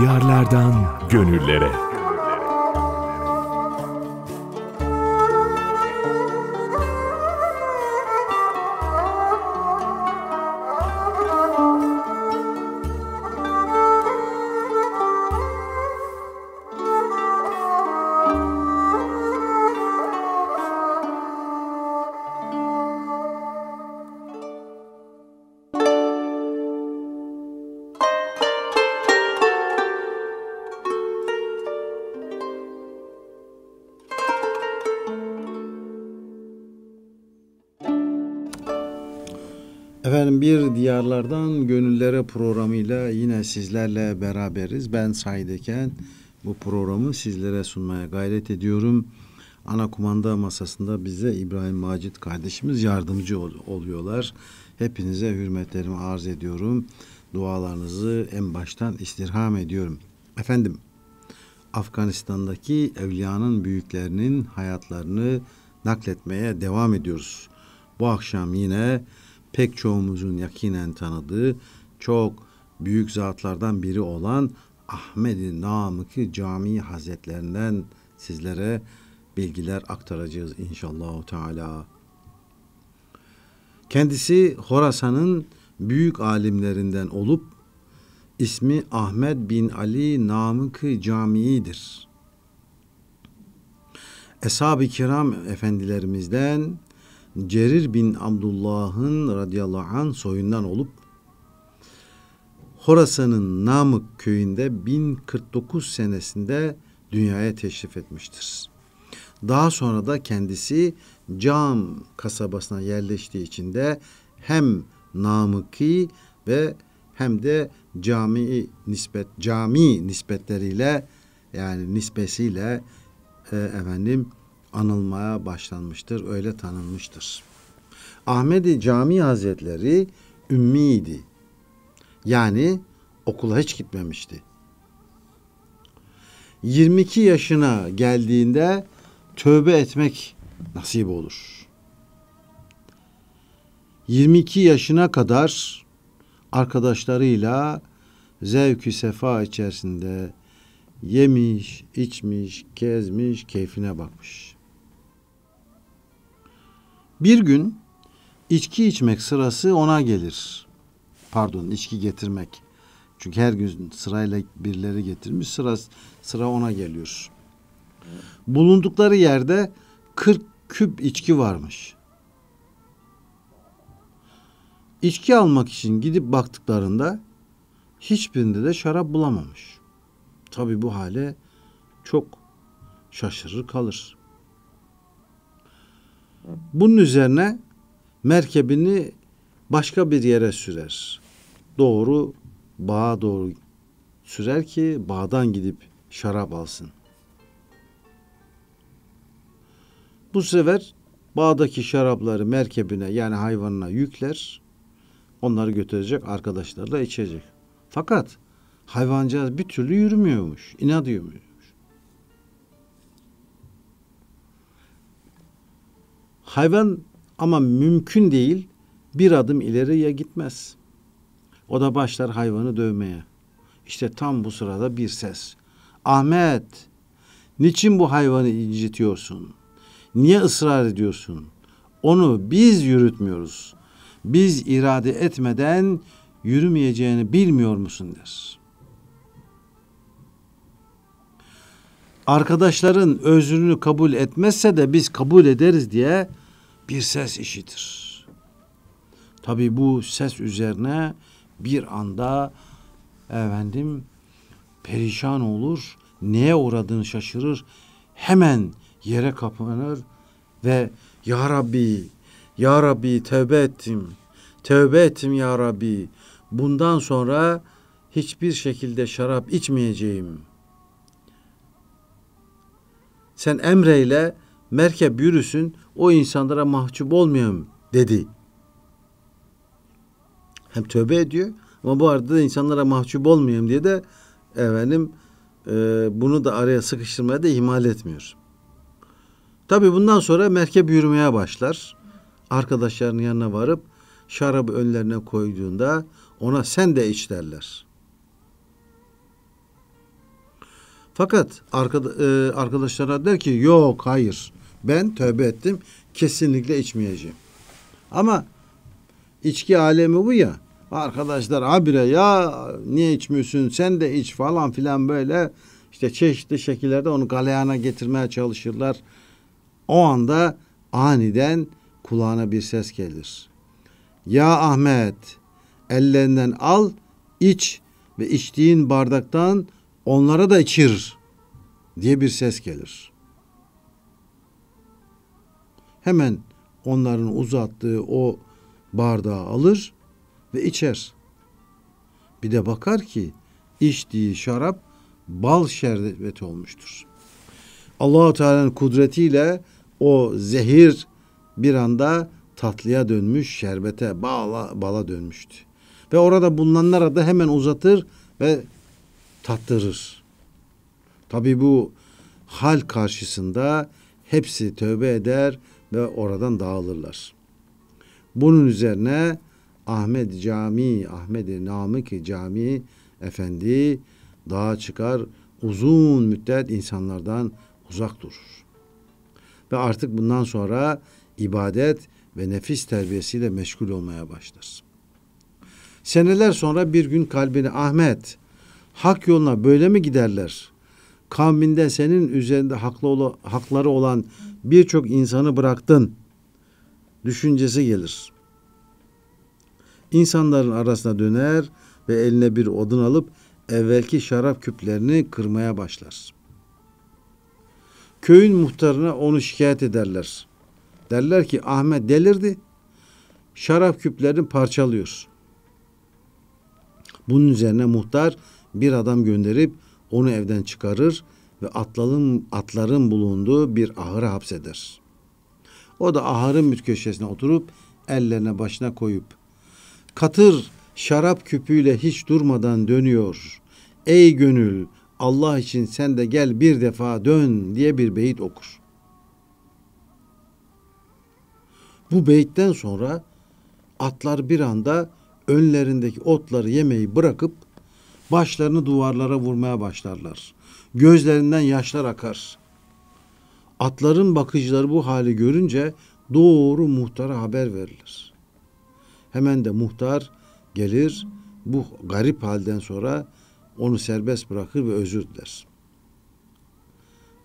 Diyarlardan gönüllere. Üzere programıyla yine sizlerle beraberiz. Ben Saideken bu programı sizlere sunmaya gayret ediyorum. Ana kumanda masasında bize İbrahim Macit kardeşimiz yardımcı ol oluyorlar. Hepinize hürmetlerimi arz ediyorum. Dualarınızı en baştan istirham ediyorum. Efendim, Afganistan'daki evliyanın büyüklerinin hayatlarını nakletmeye devam ediyoruz. Bu akşam yine pek çoğumuzun yakinen tanıdığı çok büyük zatlardan biri olan Ahmed-i Namık'ı Camii Hazretlerinden sizlere bilgiler aktaracağız inşallah Teala. Kendisi Horasan'ın büyük alimlerinden olup ismi Ahmed bin Ali Namık-ı Camii'dir. Eshab-ı kiram efendilerimizden Cerir bin Abdullah'ın radıyallahu anh soyundan olup Horasan'ın Namık köyünde 1049 senesinde dünyaya teşrif etmiştir. Daha sonra da kendisi Cam kasabasına yerleştiği için de hem Namıki ve hem de cami nispet cami nispetleriyle yani nispesiyle e, efendim anılmaya başlanmıştır. Öyle tanınmıştır. Ahmedi Cami Hazretleri ümmiydi. Yani okula hiç gitmemişti. 22 yaşına geldiğinde tövbe etmek nasip olur. 22 yaşına kadar arkadaşlarıyla zevkü sefa içerisinde yemiş, içmiş, gezmiş, keyfine bakmış. Bir gün içki içmek sırası ona gelir pardon içki getirmek. Çünkü her gün sırayla birileri getirmiş sıra sıra ona geliyor. Bulundukları yerde 40 küp içki varmış. İçki almak için gidip baktıklarında hiçbirinde de şarap bulamamış. Tabi bu hale çok şaşırır kalır. Bunun üzerine merkebini başka bir yere sürer doğru bağa doğru sürer ki bağdan gidip şarap alsın. Bu sefer bağdaki şarapları merkebine yani hayvanına yükler. Onları götürecek arkadaşlarla içecek. Fakat hayvancağız bir türlü yürümüyormuş. inat yürümüyormuş. Hayvan ama mümkün değil bir adım ileriye gitmez. O da başlar hayvanı dövmeye. İşte tam bu sırada bir ses. Ahmet, niçin bu hayvanı incitiyorsun? Niye ısrar ediyorsun? Onu biz yürütmüyoruz. Biz irade etmeden yürümeyeceğini bilmiyor musun der. Arkadaşların özrünü kabul etmezse de biz kabul ederiz diye bir ses işitir. Tabi bu ses üzerine bir anda efendim perişan olur, neye uğradığını şaşırır, hemen yere kapanır ve Ya Rabbi, Ya Rabbi tövbe ettim, tövbe ettim Ya Rabbi, bundan sonra hiçbir şekilde şarap içmeyeceğim. Sen emreyle merkep yürüsün, o insanlara mahcup olmayayım dedi.'' Hem tövbe ediyor ama bu arada da insanlara mahcup olmayayım diye de efendim e, bunu da araya sıkıştırmaya da ihmal etmiyor. Tabi bundan sonra merkep yürümeye başlar. Arkadaşlarının yanına varıp şarabı önlerine koyduğunda ona sen de iç derler. Fakat e, arkadaşlara der ki yok hayır ben tövbe ettim kesinlikle içmeyeceğim. Ama İçki alemi bu ya. Arkadaşlar abire ya niye içmiyorsun sen de iç falan filan böyle işte çeşitli şekillerde onu galeyana getirmeye çalışırlar. O anda aniden kulağına bir ses gelir. Ya Ahmet ellerinden al iç ve içtiğin bardaktan onlara da içir diye bir ses gelir. Hemen onların uzattığı o bardağı alır ve içer. Bir de bakar ki içtiği şarap bal şerbeti olmuştur. Allahu Teala'nın kudretiyle o zehir bir anda tatlıya dönmüş, şerbete, bala, bala dönmüştü. Ve orada bulunanlara da hemen uzatır ve tattırır. Tabi bu hal karşısında hepsi tövbe eder ve oradan dağılırlar. Bunun üzerine Ahmet Camii, Ahmet-i Namık Camii Efendi dağa çıkar uzun müddet insanlardan uzak durur. Ve artık bundan sonra ibadet ve nefis terbiyesiyle meşgul olmaya başlar. Seneler sonra bir gün kalbini Ahmet hak yoluna böyle mi giderler? Kavminde senin üzerinde haklı hakları olan birçok insanı bıraktın düşüncesi gelir. İnsanların arasına döner ve eline bir odun alıp evvelki şarap küplerini kırmaya başlar. Köyün muhtarına onu şikayet ederler. Derler ki Ahmet delirdi. Şarap küplerini parçalıyor. Bunun üzerine muhtar bir adam gönderip onu evden çıkarır ve atların, atların bulunduğu bir ahıra hapseder. O da aharın bir oturup ellerine başına koyup katır şarap küpüyle hiç durmadan dönüyor. Ey gönül Allah için sen de gel bir defa dön diye bir beyit okur. Bu beyitten sonra atlar bir anda önlerindeki otları yemeyi bırakıp başlarını duvarlara vurmaya başlarlar. Gözlerinden yaşlar akar. Atların bakıcıları bu hali görünce doğru muhtara haber verilir. Hemen de muhtar gelir bu garip halden sonra onu serbest bırakır ve özür diler.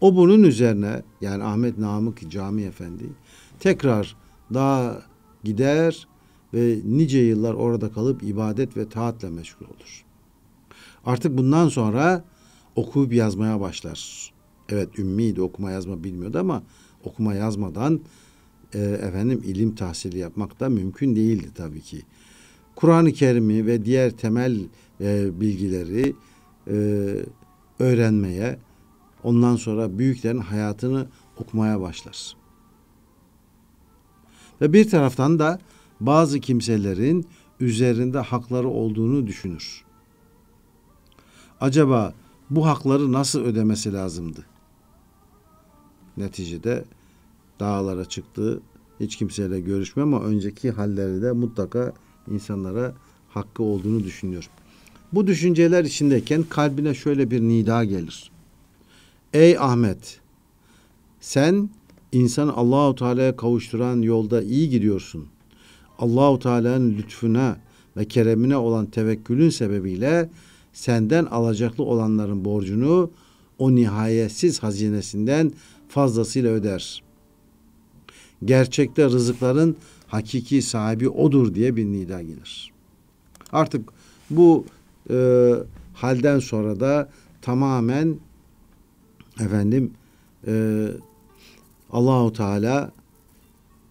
O bunun üzerine yani Ahmet Namık Cami Efendi tekrar daha gider ve nice yıllar orada kalıp ibadet ve taatle meşgul olur. Artık bundan sonra okuyup yazmaya başlar. Evet ümmiydi okuma yazma bilmiyordu ama okuma yazmadan e, efendim ilim tahsili yapmak da mümkün değildi tabii ki. Kur'an-ı Kerim'i ve diğer temel e, bilgileri e, öğrenmeye ondan sonra büyüklerin hayatını okumaya başlar. Ve bir taraftan da bazı kimselerin üzerinde hakları olduğunu düşünür. Acaba bu hakları nasıl ödemesi lazımdı? neticede dağlara çıktı. Hiç kimseyle görüşme ama önceki halleri de mutlaka insanlara hakkı olduğunu düşünüyor. Bu düşünceler içindeyken kalbine şöyle bir nida gelir. Ey Ahmet, sen insan Allahu Teala'ya kavuşturan yolda iyi gidiyorsun. Allahu Teala'nın lütfuna ve keremine olan tevekkülün sebebiyle senden alacaklı olanların borcunu o nihayetsiz hazinesinden fazlasıyla öder. Gerçekte rızıkların hakiki sahibi odur diye bir nida gelir. Artık bu e, halden sonra da tamamen efendim e, Allahu Teala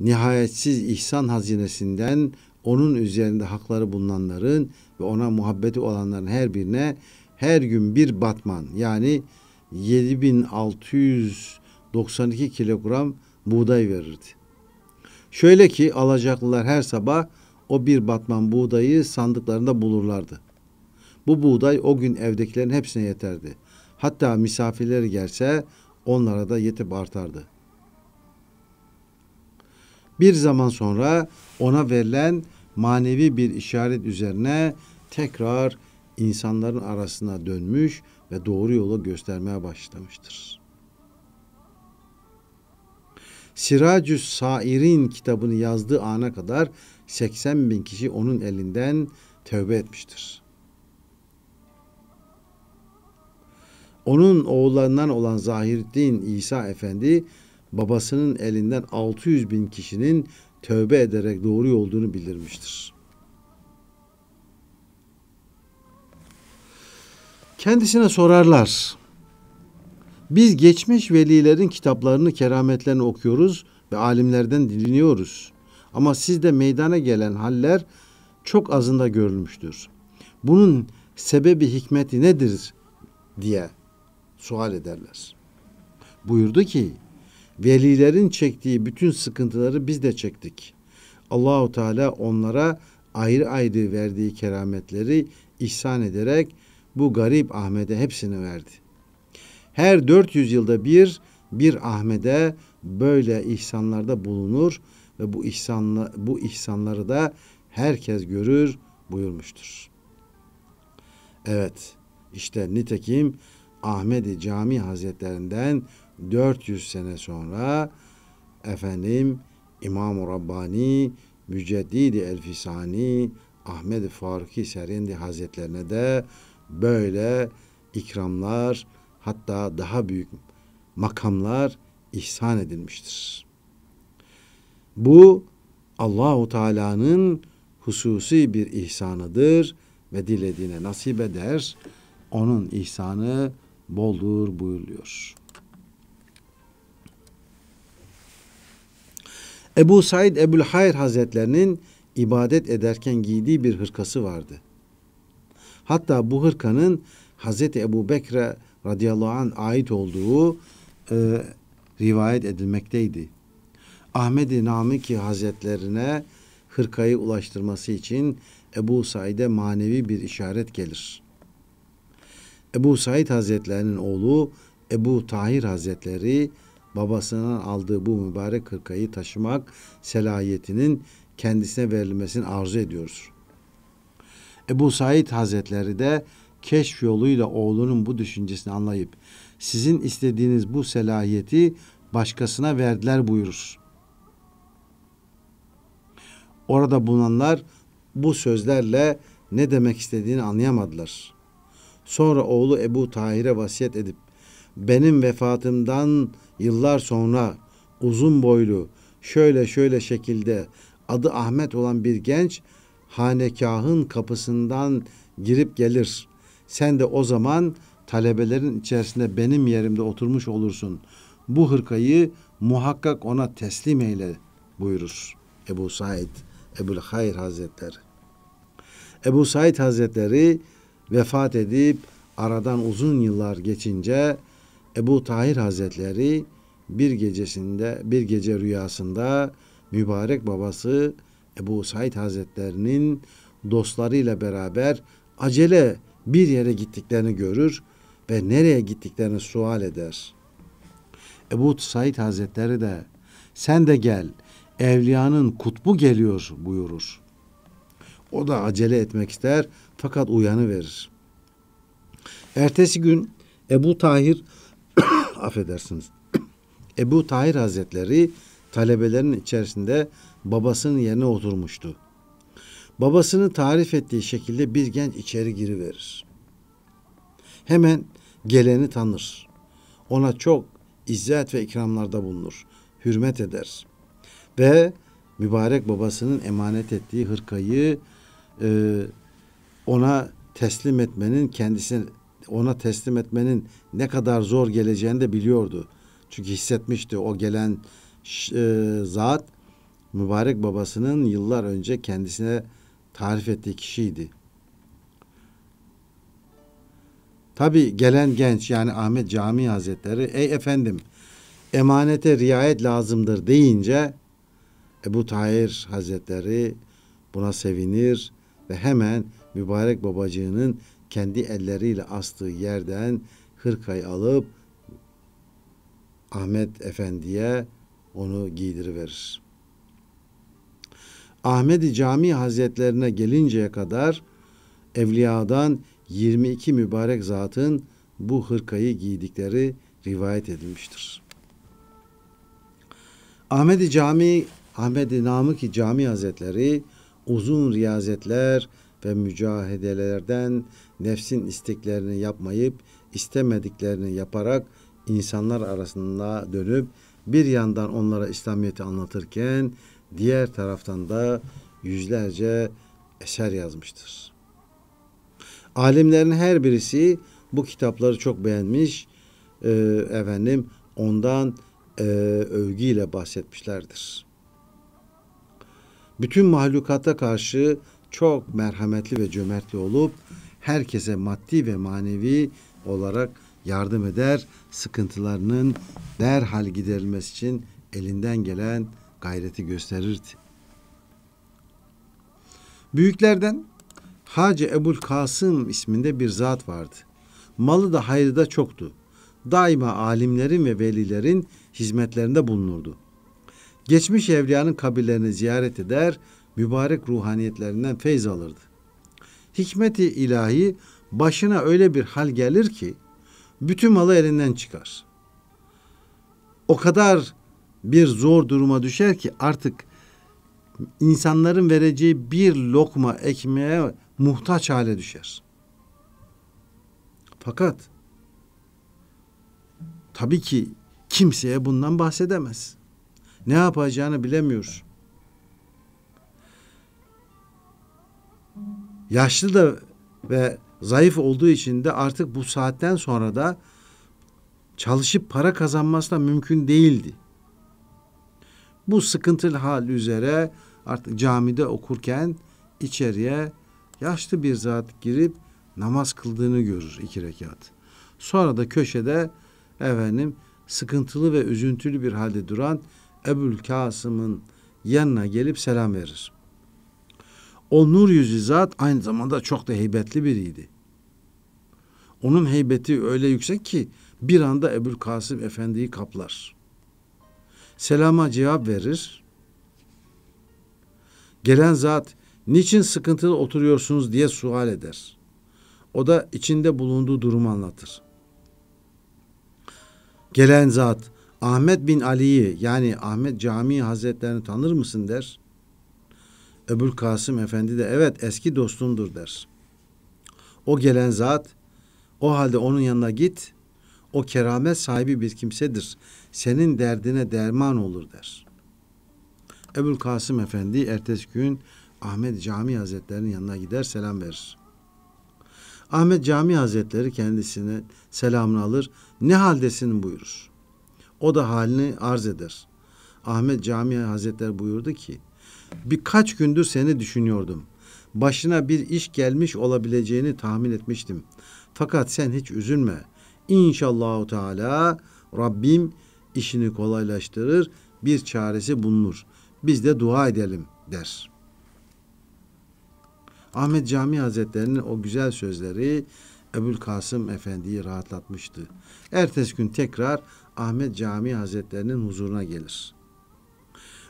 nihayetsiz ihsan hazinesinden onun üzerinde hakları bulunanların ve ona muhabbeti olanların her birine her gün bir batman yani 7600 92 kilogram buğday verirdi. Şöyle ki alacaklılar her sabah o bir batman buğdayı sandıklarında bulurlardı. Bu buğday o gün evdekilerin hepsine yeterdi. Hatta misafirler gelse onlara da yetip artardı. Bir zaman sonra ona verilen manevi bir işaret üzerine tekrar insanların arasına dönmüş ve doğru yolu göstermeye başlamıştır. Siracü Sair'in kitabını yazdığı ana kadar 80 bin kişi onun elinden tövbe etmiştir. Onun oğullarından olan Zahirdin İsa Efendi babasının elinden 600 bin kişinin tövbe ederek doğru yolduğunu bildirmiştir. Kendisine sorarlar. Biz geçmiş velilerin kitaplarını, kerametlerini okuyoruz ve alimlerden dinliyoruz. Ama sizde meydana gelen haller çok azında görülmüştür. Bunun sebebi hikmeti nedir diye sual ederler. Buyurdu ki velilerin çektiği bütün sıkıntıları biz de çektik. Allahu Teala onlara ayrı ayrı verdiği kerametleri ihsan ederek bu garip Ahmet'e hepsini verdi her 400 yılda bir bir Ahmet'e böyle ihsanlarda bulunur ve bu ihsanla, bu ihsanları da herkes görür buyurmuştur. Evet işte nitekim Ahmedi Cami Hazretlerinden 400 sene sonra efendim İmam-ı Rabbani Müceddidi Elfisani Ahmed Faruki Serendi Hazretlerine de böyle ikramlar hatta daha büyük makamlar ihsan edilmiştir. Bu Allahu Teala'nın hususi bir ihsanıdır ve dilediğine nasip eder. Onun ihsanı boldur buyuruyor. Ebu Said Ebul Hayr Hazretlerinin ibadet ederken giydiği bir hırkası vardı. Hatta bu hırkanın Hazreti Ebu Bekre radıyallahu an ait olduğu e, rivayet edilmekteydi. Ahmed-i Namiki Hazretlerine hırkayı ulaştırması için Ebu Said'e manevi bir işaret gelir. Ebu Said Hazretlerinin oğlu Ebu Tahir Hazretleri babasından aldığı bu mübarek hırkayı taşımak selayetinin kendisine verilmesini arzu ediyoruz. Ebu Said Hazretleri de keşf yoluyla oğlunun bu düşüncesini anlayıp sizin istediğiniz bu selahiyeti başkasına verdiler buyurur. Orada bulunanlar bu sözlerle ne demek istediğini anlayamadılar. Sonra oğlu Ebu Tahir'e vasiyet edip benim vefatımdan yıllar sonra uzun boylu şöyle şöyle şekilde adı Ahmet olan bir genç hanekahın kapısından girip gelir. Sen de o zaman talebelerin içerisinde benim yerimde oturmuş olursun. Bu hırkayı muhakkak ona teslim eyle buyurur Ebu Said Ebul Hayr Hazretleri. Ebu Said Hazretleri vefat edip aradan uzun yıllar geçince Ebu Tahir Hazretleri bir gecesinde bir gece rüyasında mübarek babası Ebu Said Hazretlerinin dostlarıyla beraber acele bir yere gittiklerini görür ve nereye gittiklerini sual eder. Ebu Said Hazretleri de sen de gel evliyanın kutbu geliyor buyurur. O da acele etmek ister fakat uyanı verir. Ertesi gün Ebu Tahir affedersiniz. Ebu Tahir Hazretleri talebelerin içerisinde babasının yerine oturmuştu. Babasını tarif ettiği şekilde bir genç içeri giriverir. Hemen geleni tanır. Ona çok izzet ve ikramlarda bulunur. Hürmet eder. Ve mübarek babasının emanet ettiği hırkayı e, ona teslim etmenin kendisine ona teslim etmenin ne kadar zor geleceğini de biliyordu. Çünkü hissetmişti o gelen e, zat mübarek babasının yıllar önce kendisine tarif ettiği kişiydi. Tabi gelen genç yani Ahmet Cami Hazretleri ey efendim emanete riayet lazımdır deyince Ebu Tahir Hazretleri buna sevinir ve hemen mübarek babacığının kendi elleriyle astığı yerden hırkayı alıp Ahmet Efendi'ye onu giydiriverir. Ahmedi Cami Hazretlerine gelinceye kadar evliyadan 22 mübarek zatın bu hırkayı giydikleri rivayet edilmiştir. Ahmedi Cami Ahmedi Namık Cami Hazretleri uzun riyazetler ve mücahedelerden nefsin isteklerini yapmayıp istemediklerini yaparak insanlar arasında dönüp bir yandan onlara İslamiyet'i anlatırken Diğer taraftan da yüzlerce eser yazmıştır. Alimlerin her birisi bu kitapları çok beğenmiş, e, efendim ondan e, övgüyle bahsetmişlerdir. Bütün mahlukata karşı çok merhametli ve cömertli olup herkese maddi ve manevi olarak yardım eder, sıkıntılarının derhal giderilmesi için elinden gelen gayreti gösterirdi. Büyüklerden Hacı Ebul Kasım isminde bir zat vardı. Malı da hayrı da çoktu. Daima alimlerin ve velilerin hizmetlerinde bulunurdu. Geçmiş evliyanın kabirlerini ziyaret eder, mübarek ruhaniyetlerinden feyz alırdı. Hikmeti ilahi başına öyle bir hal gelir ki bütün malı elinden çıkar. O kadar bir zor duruma düşer ki artık insanların vereceği bir lokma ekmeğe muhtaç hale düşer. Fakat tabii ki kimseye bundan bahsedemez. Ne yapacağını bilemiyor. Yaşlı da ve zayıf olduğu için de artık bu saatten sonra da çalışıp para kazanması da mümkün değildi. Bu sıkıntılı hal üzere artık camide okurken içeriye yaşlı bir zat girip namaz kıldığını görür iki rekat. Sonra da köşede efendim sıkıntılı ve üzüntülü bir halde duran Ebul Kasım'ın yanına gelip selam verir. O nur yüzü zat aynı zamanda çok da heybetli biriydi. Onun heybeti öyle yüksek ki bir anda Ebul Kasım Efendi'yi kaplar. Selama cevap verir. Gelen zat niçin sıkıntılı oturuyorsunuz diye sual eder. O da içinde bulunduğu durumu anlatır. Gelen zat Ahmet bin Ali'yi yani Ahmet Camii Hazretlerini tanır mısın der. Öbür Kasım Efendi de evet eski dostumdur der. O gelen zat o halde onun yanına git. O keramet sahibi bir kimsedir senin derdine derman olur der. Ebul Kasım Efendi ertesi gün Ahmet Cami Hazretleri'nin yanına gider selam verir. Ahmet Cami Hazretleri kendisine selamını alır. Ne haldesin buyurur. O da halini arz eder. Ahmet Cami Hazretleri buyurdu ki birkaç gündür seni düşünüyordum. Başına bir iş gelmiş olabileceğini tahmin etmiştim. Fakat sen hiç üzülme. İnşallahu Teala Rabbim işini kolaylaştırır, bir çaresi bulunur. Biz de dua edelim der. Ahmet Cami Hazretleri'nin o güzel sözleri Ebul Kasım Efendi'yi rahatlatmıştı. Ertesi gün tekrar Ahmet Cami Hazretleri'nin huzuruna gelir.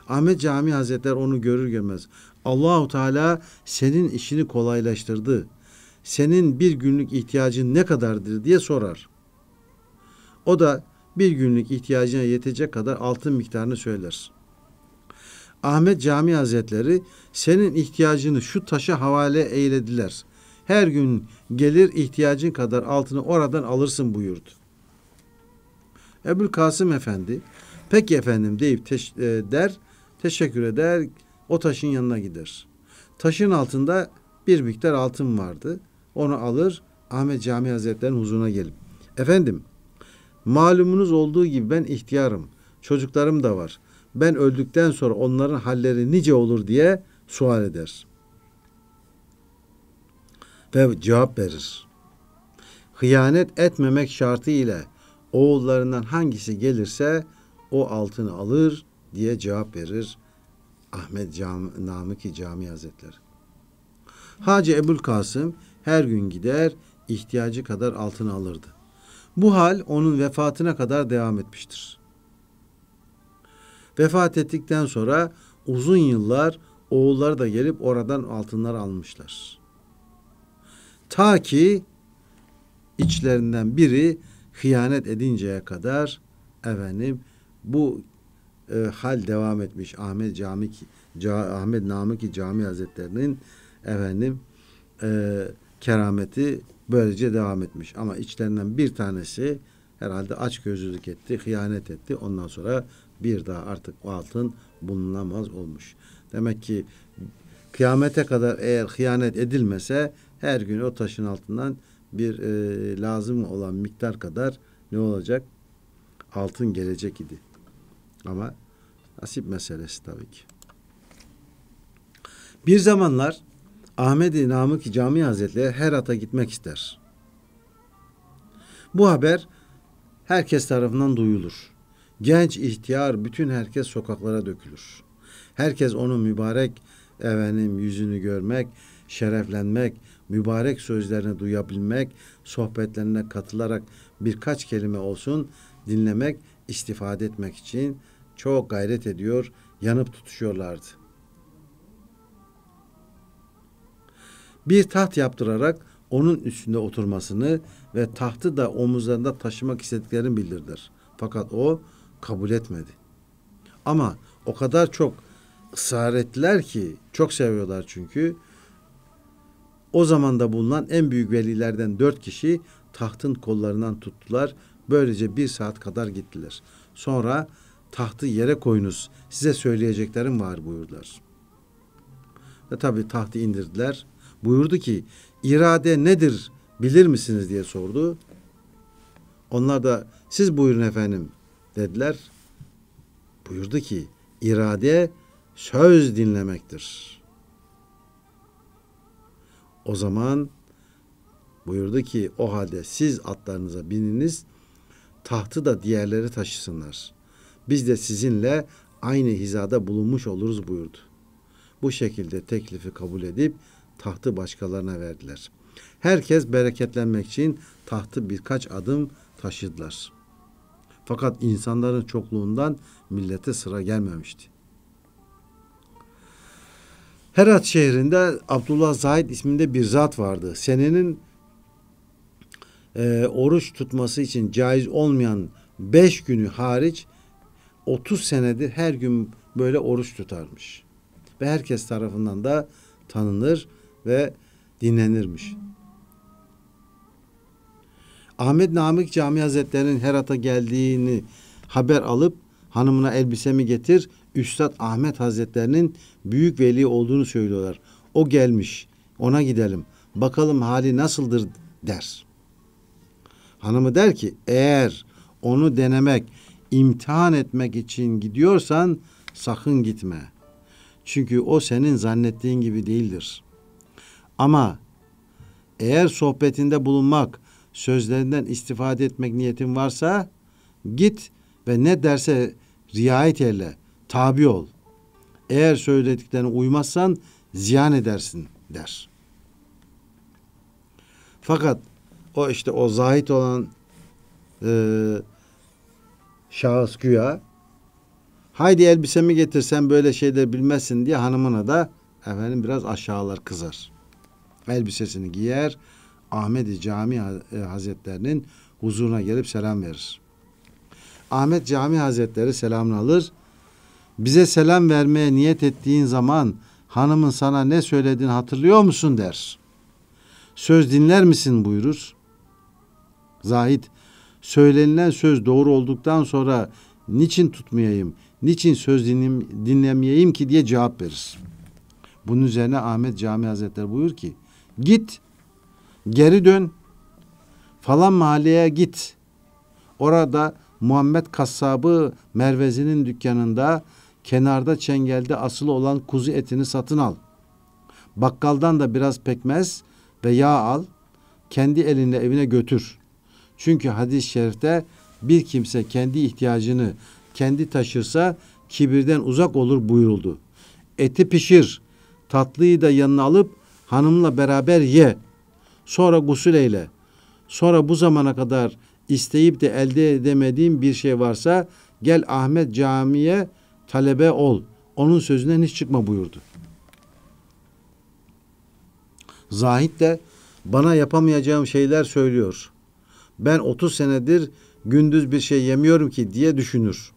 Ahmet Cami Hazretleri onu görür görmez. Allahu Teala senin işini kolaylaştırdı. Senin bir günlük ihtiyacın ne kadardır diye sorar. O da bir günlük ihtiyacına yetecek kadar altın miktarını söyler. Ahmet Cami Hazretleri senin ihtiyacını şu taşa havale eylediler. Her gün gelir ihtiyacın kadar altını oradan alırsın buyurdu. Ebul Kasım Efendi peki efendim deyip teş- e, der teşekkür eder o taşın yanına gider. Taşın altında bir miktar altın vardı. Onu alır Ahmet Cami Hazretleri'nin huzuruna gelip efendim Malumunuz olduğu gibi ben ihtiyarım. Çocuklarım da var. Ben öldükten sonra onların halleri nice olur diye sual eder. Ve cevap verir. Hıyanet etmemek şartı ile oğullarından hangisi gelirse o altını alır diye cevap verir Ahmet Cam Namıki Cami Hazretleri. Hacı Ebul Kasım her gün gider ihtiyacı kadar altın alırdı. Bu hal onun vefatına kadar devam etmiştir. Vefat ettikten sonra uzun yıllar oğulları da gelip oradan altınlar almışlar. Ta ki içlerinden biri hıyanet edinceye kadar efendim bu e, hal devam etmiş Ahmet Cami Ca, Ahmet Namık Cami Hazretlerinin efendim e, kerameti Böylece devam etmiş. Ama içlerinden bir tanesi herhalde aç gözlülük etti, hıyanet etti. Ondan sonra bir daha artık o altın bulunamaz olmuş. Demek ki kıyamete kadar eğer hıyanet edilmese her gün o taşın altından bir e, lazım olan miktar kadar ne olacak? Altın gelecek idi. Ama nasip meselesi tabii ki. Bir zamanlar Ahmed-i Namık Cami Hazretleri Herat'a gitmek ister. Bu haber herkes tarafından duyulur. Genç ihtiyar bütün herkes sokaklara dökülür. Herkes onun mübarek efendim yüzünü görmek, şereflenmek, mübarek sözlerini duyabilmek, sohbetlerine katılarak birkaç kelime olsun dinlemek, istifade etmek için çok gayret ediyor, yanıp tutuşuyorlardı. Bir taht yaptırarak onun üstünde oturmasını ve tahtı da omuzlarında taşımak istediklerini bildirdiler. Fakat o kabul etmedi. Ama o kadar çok ısrar ettiler ki çok seviyorlar çünkü. O zaman da bulunan en büyük velilerden dört kişi tahtın kollarından tuttular. Böylece bir saat kadar gittiler. Sonra tahtı yere koyunuz size söyleyeceklerim var buyurdular. Ve tabii tahtı indirdiler buyurdu ki irade nedir bilir misiniz diye sordu. Onlar da siz buyurun efendim dediler. Buyurdu ki irade söz dinlemektir. O zaman buyurdu ki o halde siz atlarınıza bininiz tahtı da diğerleri taşısınlar. Biz de sizinle aynı hizada bulunmuş oluruz buyurdu. Bu şekilde teklifi kabul edip tahtı başkalarına verdiler. Herkes bereketlenmek için tahtı birkaç adım taşıdılar. Fakat insanların çokluğundan millete sıra gelmemişti. Herat şehrinde Abdullah Zahid isminde bir zat vardı. Senenin e, oruç tutması için caiz olmayan beş günü hariç 30 senedir her gün böyle oruç tutarmış. Ve herkes tarafından da tanınır ve dinlenirmiş. Ahmet Namık Cami Hazretleri'nin Herat'a geldiğini haber alıp hanımına elbisemi getir, Üstad Ahmet Hazretlerinin büyük veli olduğunu söylüyorlar. O gelmiş, ona gidelim, bakalım hali nasıldır der. Hanımı der ki eğer onu denemek, imtihan etmek için gidiyorsan sakın gitme. Çünkü o senin zannettiğin gibi değildir. Ama eğer sohbetinde bulunmak, sözlerinden istifade etmek niyetin varsa git ve ne derse riayet eyle, tabi ol. Eğer söylediklerine uymazsan ziyan edersin der. Fakat o işte o zahit olan e, şahıs güya haydi elbisemi getirsen böyle şeyler bilmezsin diye hanımına da efendim biraz aşağılar kızar elbisesini giyer, Ahmet-i Cami e, Hazretlerinin huzuruna gelip selam verir. Ahmet Cami Hazretleri selamını alır. Bize selam vermeye niyet ettiğin zaman hanımın sana ne söylediğini hatırlıyor musun der. Söz dinler misin buyurur. Zahit, söylenilen söz doğru olduktan sonra niçin tutmayayım, niçin söz dinlem dinlemeyeyim ki diye cevap verir. Bunun üzerine Ahmet Cami Hazretleri buyur ki Git, geri dön, falan mahalleye git. Orada Muhammed Kassabı Mervezi'nin dükkanında kenarda çengelde asılı olan kuzu etini satın al. Bakkaldan da biraz pekmez ve yağ al. Kendi elinle evine götür. Çünkü hadis-i şerifte bir kimse kendi ihtiyacını kendi taşırsa kibirden uzak olur buyuruldu. Eti pişir, tatlıyı da yanına alıp hanımla beraber ye, sonra gusül eyle, sonra bu zamana kadar isteyip de elde edemediğin bir şey varsa gel Ahmet camiye talebe ol. Onun sözünden hiç çıkma buyurdu. Zahit de bana yapamayacağım şeyler söylüyor. Ben 30 senedir gündüz bir şey yemiyorum ki diye düşünür.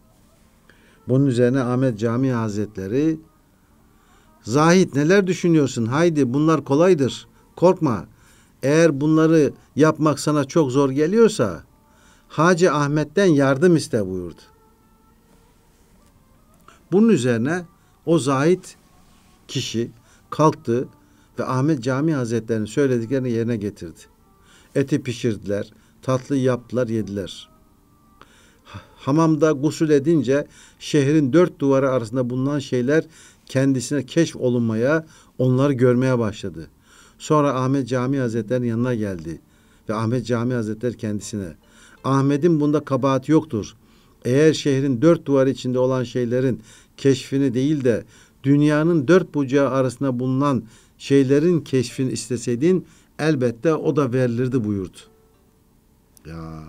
Bunun üzerine Ahmet Cami Hazretleri Zahit neler düşünüyorsun? Haydi bunlar kolaydır. Korkma. Eğer bunları yapmak sana çok zor geliyorsa Hacı Ahmet'ten yardım iste buyurdu. Bunun üzerine o zahit kişi kalktı ve Ahmet Cami Hazretleri'nin söylediklerini yerine getirdi. Eti pişirdiler, tatlı yaptılar, yediler. Hamamda gusül edince şehrin dört duvarı arasında bulunan şeyler kendisine keşf olunmaya, onları görmeye başladı. Sonra Ahmet Cami Hazretleri'nin yanına geldi ve Ahmet Cami Hazretleri kendisine Ahmet'in bunda kabahat yoktur. Eğer şehrin dört duvar içinde olan şeylerin keşfini değil de dünyanın dört bucağı arasında bulunan şeylerin keşfini isteseydin elbette o da verilirdi buyurdu. Ya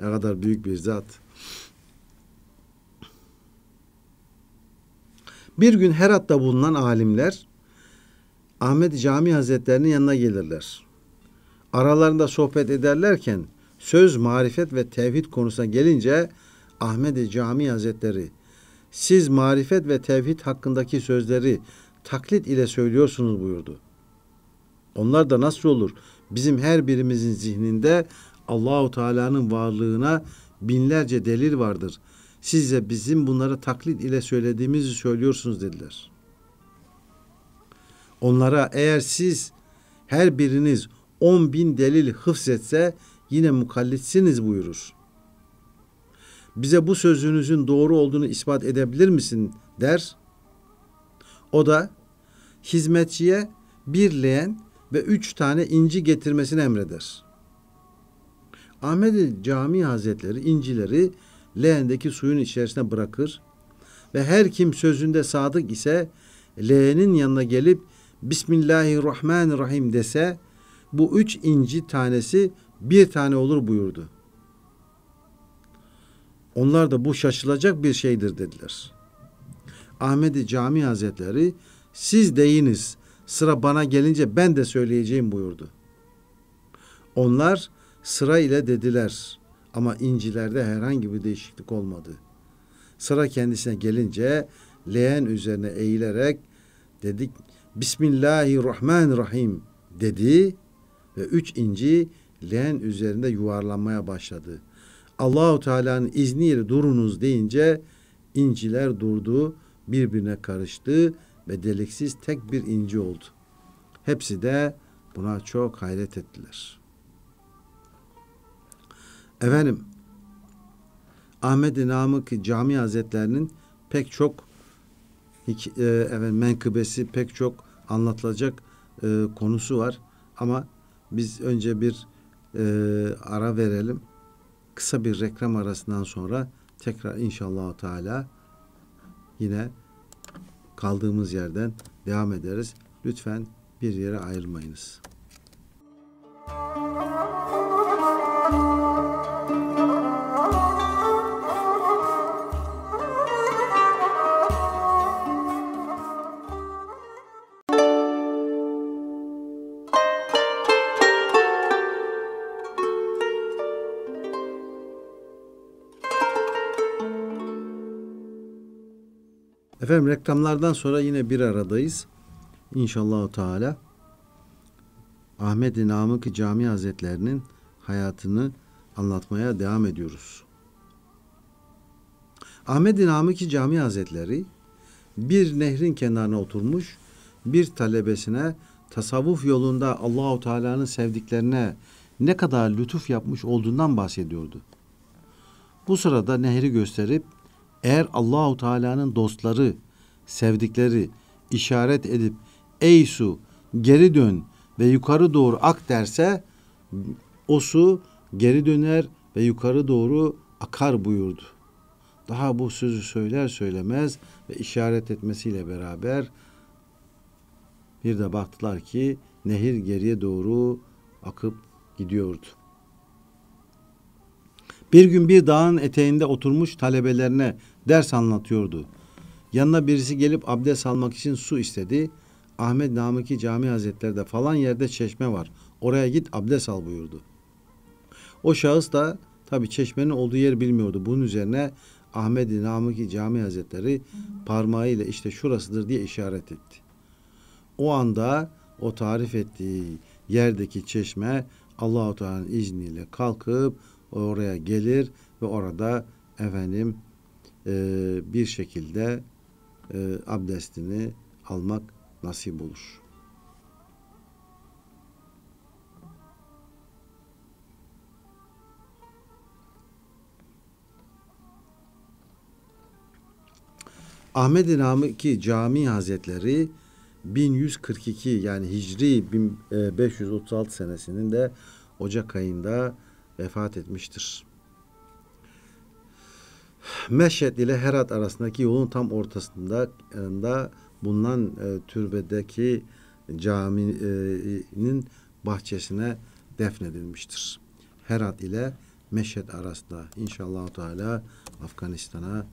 ne kadar büyük bir zat. Bir gün Herat'ta bulunan alimler Ahmet Cami Hazretlerinin yanına gelirler. Aralarında sohbet ederlerken söz, marifet ve tevhid konusuna gelince Ahmet Cami Hazretleri siz marifet ve tevhid hakkındaki sözleri taklit ile söylüyorsunuz buyurdu. Onlar da nasıl olur? Bizim her birimizin zihninde Allahu Teala'nın varlığına binlerce delil vardır.'' Siz de bizim bunları taklit ile söylediğimizi söylüyorsunuz dediler. Onlara eğer siz her biriniz on bin delil hıfzetse yine mukallitsiniz buyurur. Bize bu sözünüzün doğru olduğunu ispat edebilir misin der. O da hizmetçiye bir leğen ve üç tane inci getirmesini emreder. Ahmet Cami Hazretleri incileri leğendeki suyun içerisine bırakır ve her kim sözünde sadık ise leğenin yanına gelip Bismillahirrahmanirrahim dese bu üç inci tanesi bir tane olur buyurdu. Onlar da bu şaşılacak bir şeydir dediler. Ahmet-i Cami Hazretleri siz deyiniz sıra bana gelince ben de söyleyeceğim buyurdu. Onlar sıra ile dediler. Ama incilerde herhangi bir değişiklik olmadı. Sıra kendisine gelince leğen üzerine eğilerek dedik Bismillahirrahmanirrahim dedi ve üç inci leğen üzerinde yuvarlanmaya başladı. Allahu Teala'nın izniyle durunuz deyince inciler durdu, birbirine karıştı ve deliksiz tek bir inci oldu. Hepsi de buna çok hayret ettiler.'' Efendim Ahmet-i Namık Cami Hazretlerinin pek çok e, efendim, menkıbesi pek çok anlatılacak e, konusu var. Ama biz önce bir e, ara verelim. Kısa bir reklam arasından sonra tekrar inşallah Teala yine kaldığımız yerden devam ederiz. Lütfen bir yere ayrılmayınız. Müzik Efendim reklamlardan sonra yine bir aradayız. İnşallah Teala Ahmet-i Namık Cami Hazretlerinin hayatını anlatmaya devam ediyoruz. Ahmet-i Namık Cami Hazretleri bir nehrin kenarına oturmuş bir talebesine tasavvuf yolunda Allahu Teala'nın sevdiklerine ne kadar lütuf yapmış olduğundan bahsediyordu. Bu sırada nehri gösterip eğer Allahu Teala'nın dostları, sevdikleri işaret edip ey su geri dön ve yukarı doğru ak derse o su geri döner ve yukarı doğru akar buyurdu. Daha bu sözü söyler söylemez ve işaret etmesiyle beraber bir de baktılar ki nehir geriye doğru akıp gidiyordu. Bir gün bir dağın eteğinde oturmuş talebelerine ders anlatıyordu. Yanına birisi gelip abdest almak için su istedi. Ahmet Namıki Cami Hazretleri'de falan yerde çeşme var. Oraya git abdest al buyurdu. O şahıs da tabi çeşmenin olduğu yer bilmiyordu. Bunun üzerine Ahmet Namıki Cami Hazretleri parmağıyla işte şurasıdır diye işaret etti. O anda o tarif ettiği yerdeki çeşme Allahu Teala'nın izniyle kalkıp oraya gelir ve orada efendim e, bir şekilde e, abdestini almak nasip olur. Ahmed-i Namıki Cami Hazretleri 1142 yani Hicri 1536 e, senesinin de Ocak ayında vefat etmiştir. Meşhed ile Herat arasındaki yolun tam ortasında da bulunan e, türbedeki caminin bahçesine defnedilmiştir. Herat ile Meşhed arasında inşallah Teala Afganistan'a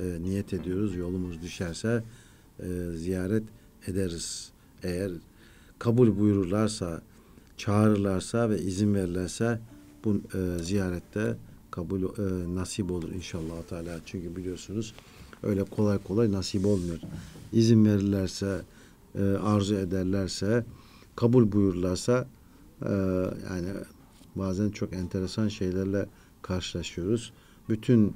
e, niyet ediyoruz. Yolumuz düşerse e, ziyaret ederiz. Eğer kabul buyururlarsa, çağırırlarsa ve izin verirlerse bu e, ziyarette kabul e, nasip olur inşallah Teala. Çünkü biliyorsunuz öyle kolay kolay nasip olmuyor. İzin verirlerse, e, arzu ederlerse, kabul buyurlarsa e, yani bazen çok enteresan şeylerle karşılaşıyoruz. Bütün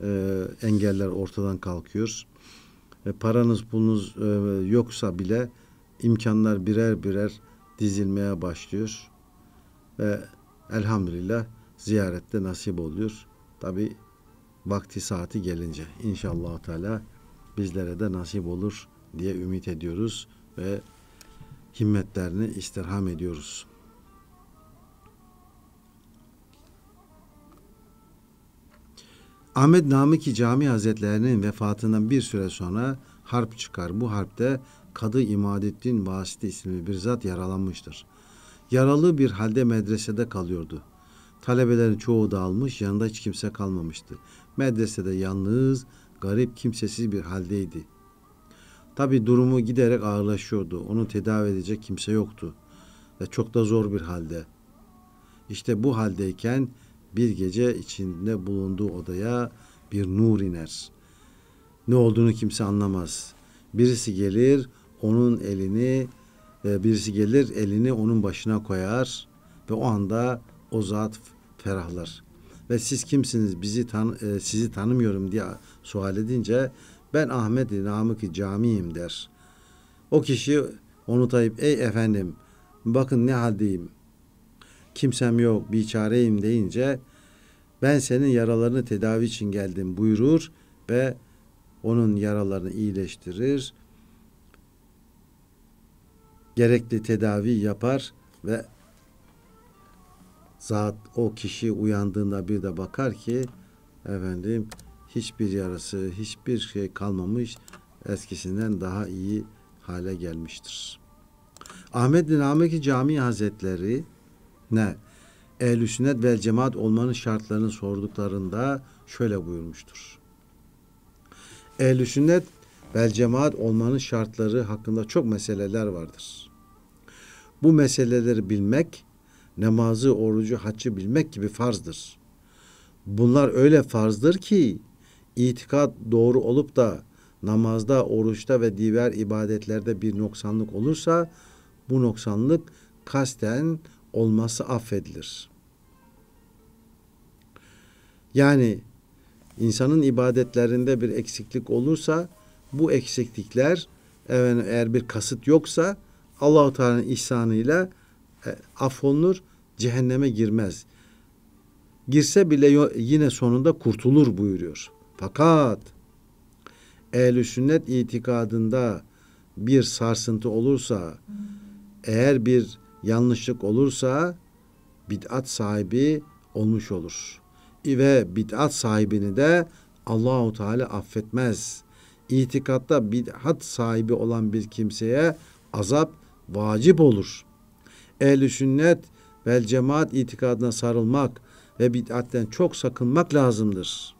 e, engeller ortadan kalkıyor. E, paranız bulunuz e, yoksa bile imkanlar birer birer dizilmeye başlıyor ve elhamdülillah ziyarette nasip oluyor. Tabi vakti saati gelince inşallah Teala bizlere de nasip olur diye ümit ediyoruz ve himmetlerini istirham ediyoruz. Ahmet Namıki Cami Hazretlerinin vefatından bir süre sonra harp çıkar. Bu harpte Kadı İmadettin Vasiti isimli bir zat yaralanmıştır. Yaralı bir halde medresede kalıyordu. Talebelerin çoğu dağılmış, yanında hiç kimse kalmamıştı. Medresede yalnız, garip, kimsesiz bir haldeydi. Tabi durumu giderek ağırlaşıyordu. Onu tedavi edecek kimse yoktu. Ve çok da zor bir halde. İşte bu haldeyken bir gece içinde bulunduğu odaya bir nur iner. Ne olduğunu kimse anlamaz. Birisi gelir, onun elini ve ee, birisi gelir elini onun başına koyar ve o anda o zat ferahlar. Ve siz kimsiniz? Bizi tan e, sizi tanımıyorum diye sual edince ben Ahmet-i Namık-ı Cami'yim der. O kişi onu tayıp ey efendim bakın ne haldeyim. Kimsem yok bir çareyim deyince ben senin yaralarını tedavi için geldim buyurur ve onun yaralarını iyileştirir gerekli tedavi yapar ve zat o kişi uyandığında bir de bakar ki efendim hiçbir yarası, hiçbir şey kalmamış, eskisinden daha iyi hale gelmiştir. Ahmet bin Ameki Camii Hazretleri ne? Ehl-i sünnet vel cemaat olmanın şartlarını sorduklarında şöyle buyurmuştur. Ehl-i sünnet vel cemaat olmanın şartları hakkında çok meseleler vardır. Bu meseleleri bilmek, namazı, orucu, haccı bilmek gibi farzdır. Bunlar öyle farzdır ki itikat doğru olup da namazda, oruçta ve diğer ibadetlerde bir noksanlık olursa bu noksanlık kasten olması affedilir. Yani insanın ibadetlerinde bir eksiklik olursa bu eksiklikler eğer bir kasıt yoksa Allahu Teala'nın ihsanıyla e, affolunur, cehenneme girmez. Girse bile yine sonunda kurtulur buyuruyor. Fakat ehl sünnet itikadında bir sarsıntı olursa, eğer bir yanlışlık olursa bid'at sahibi olmuş olur. Ve bid'at sahibini de Allahu Teala affetmez. İtikatta bid'at sahibi olan bir kimseye azap vacip olur. Ehl-i sünnet vel cemaat itikadına sarılmak ve bid'atten çok sakınmak lazımdır.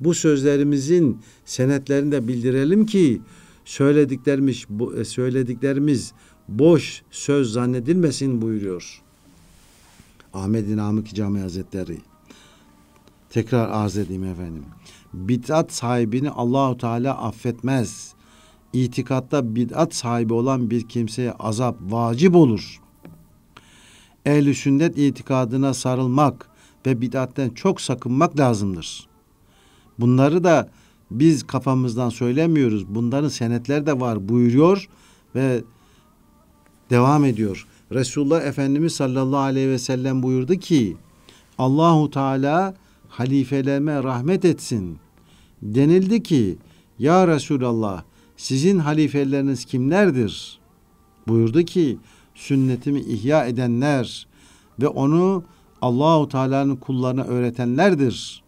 Bu sözlerimizin senetlerini de bildirelim ki söylediklerimiz, e, söylediklerimiz boş söz zannedilmesin buyuruyor. Ahmet Namık Cami Hazretleri. Tekrar arz edeyim efendim. Bitat sahibini Allahu Teala affetmez itikatta bid'at sahibi olan bir kimseye azap vacip olur. Ehl-i sünnet itikadına sarılmak ve bid'atten çok sakınmak lazımdır. Bunları da biz kafamızdan söylemiyoruz. Bunların senetleri de var buyuruyor ve devam ediyor. Resulullah Efendimiz sallallahu aleyhi ve sellem buyurdu ki Allahu Teala halifeleme rahmet etsin. Denildi ki ya Resulallah sizin halifeleriniz kimlerdir? Buyurdu ki sünnetimi ihya edenler ve onu Allahu Teala'nın kullarına öğretenlerdir.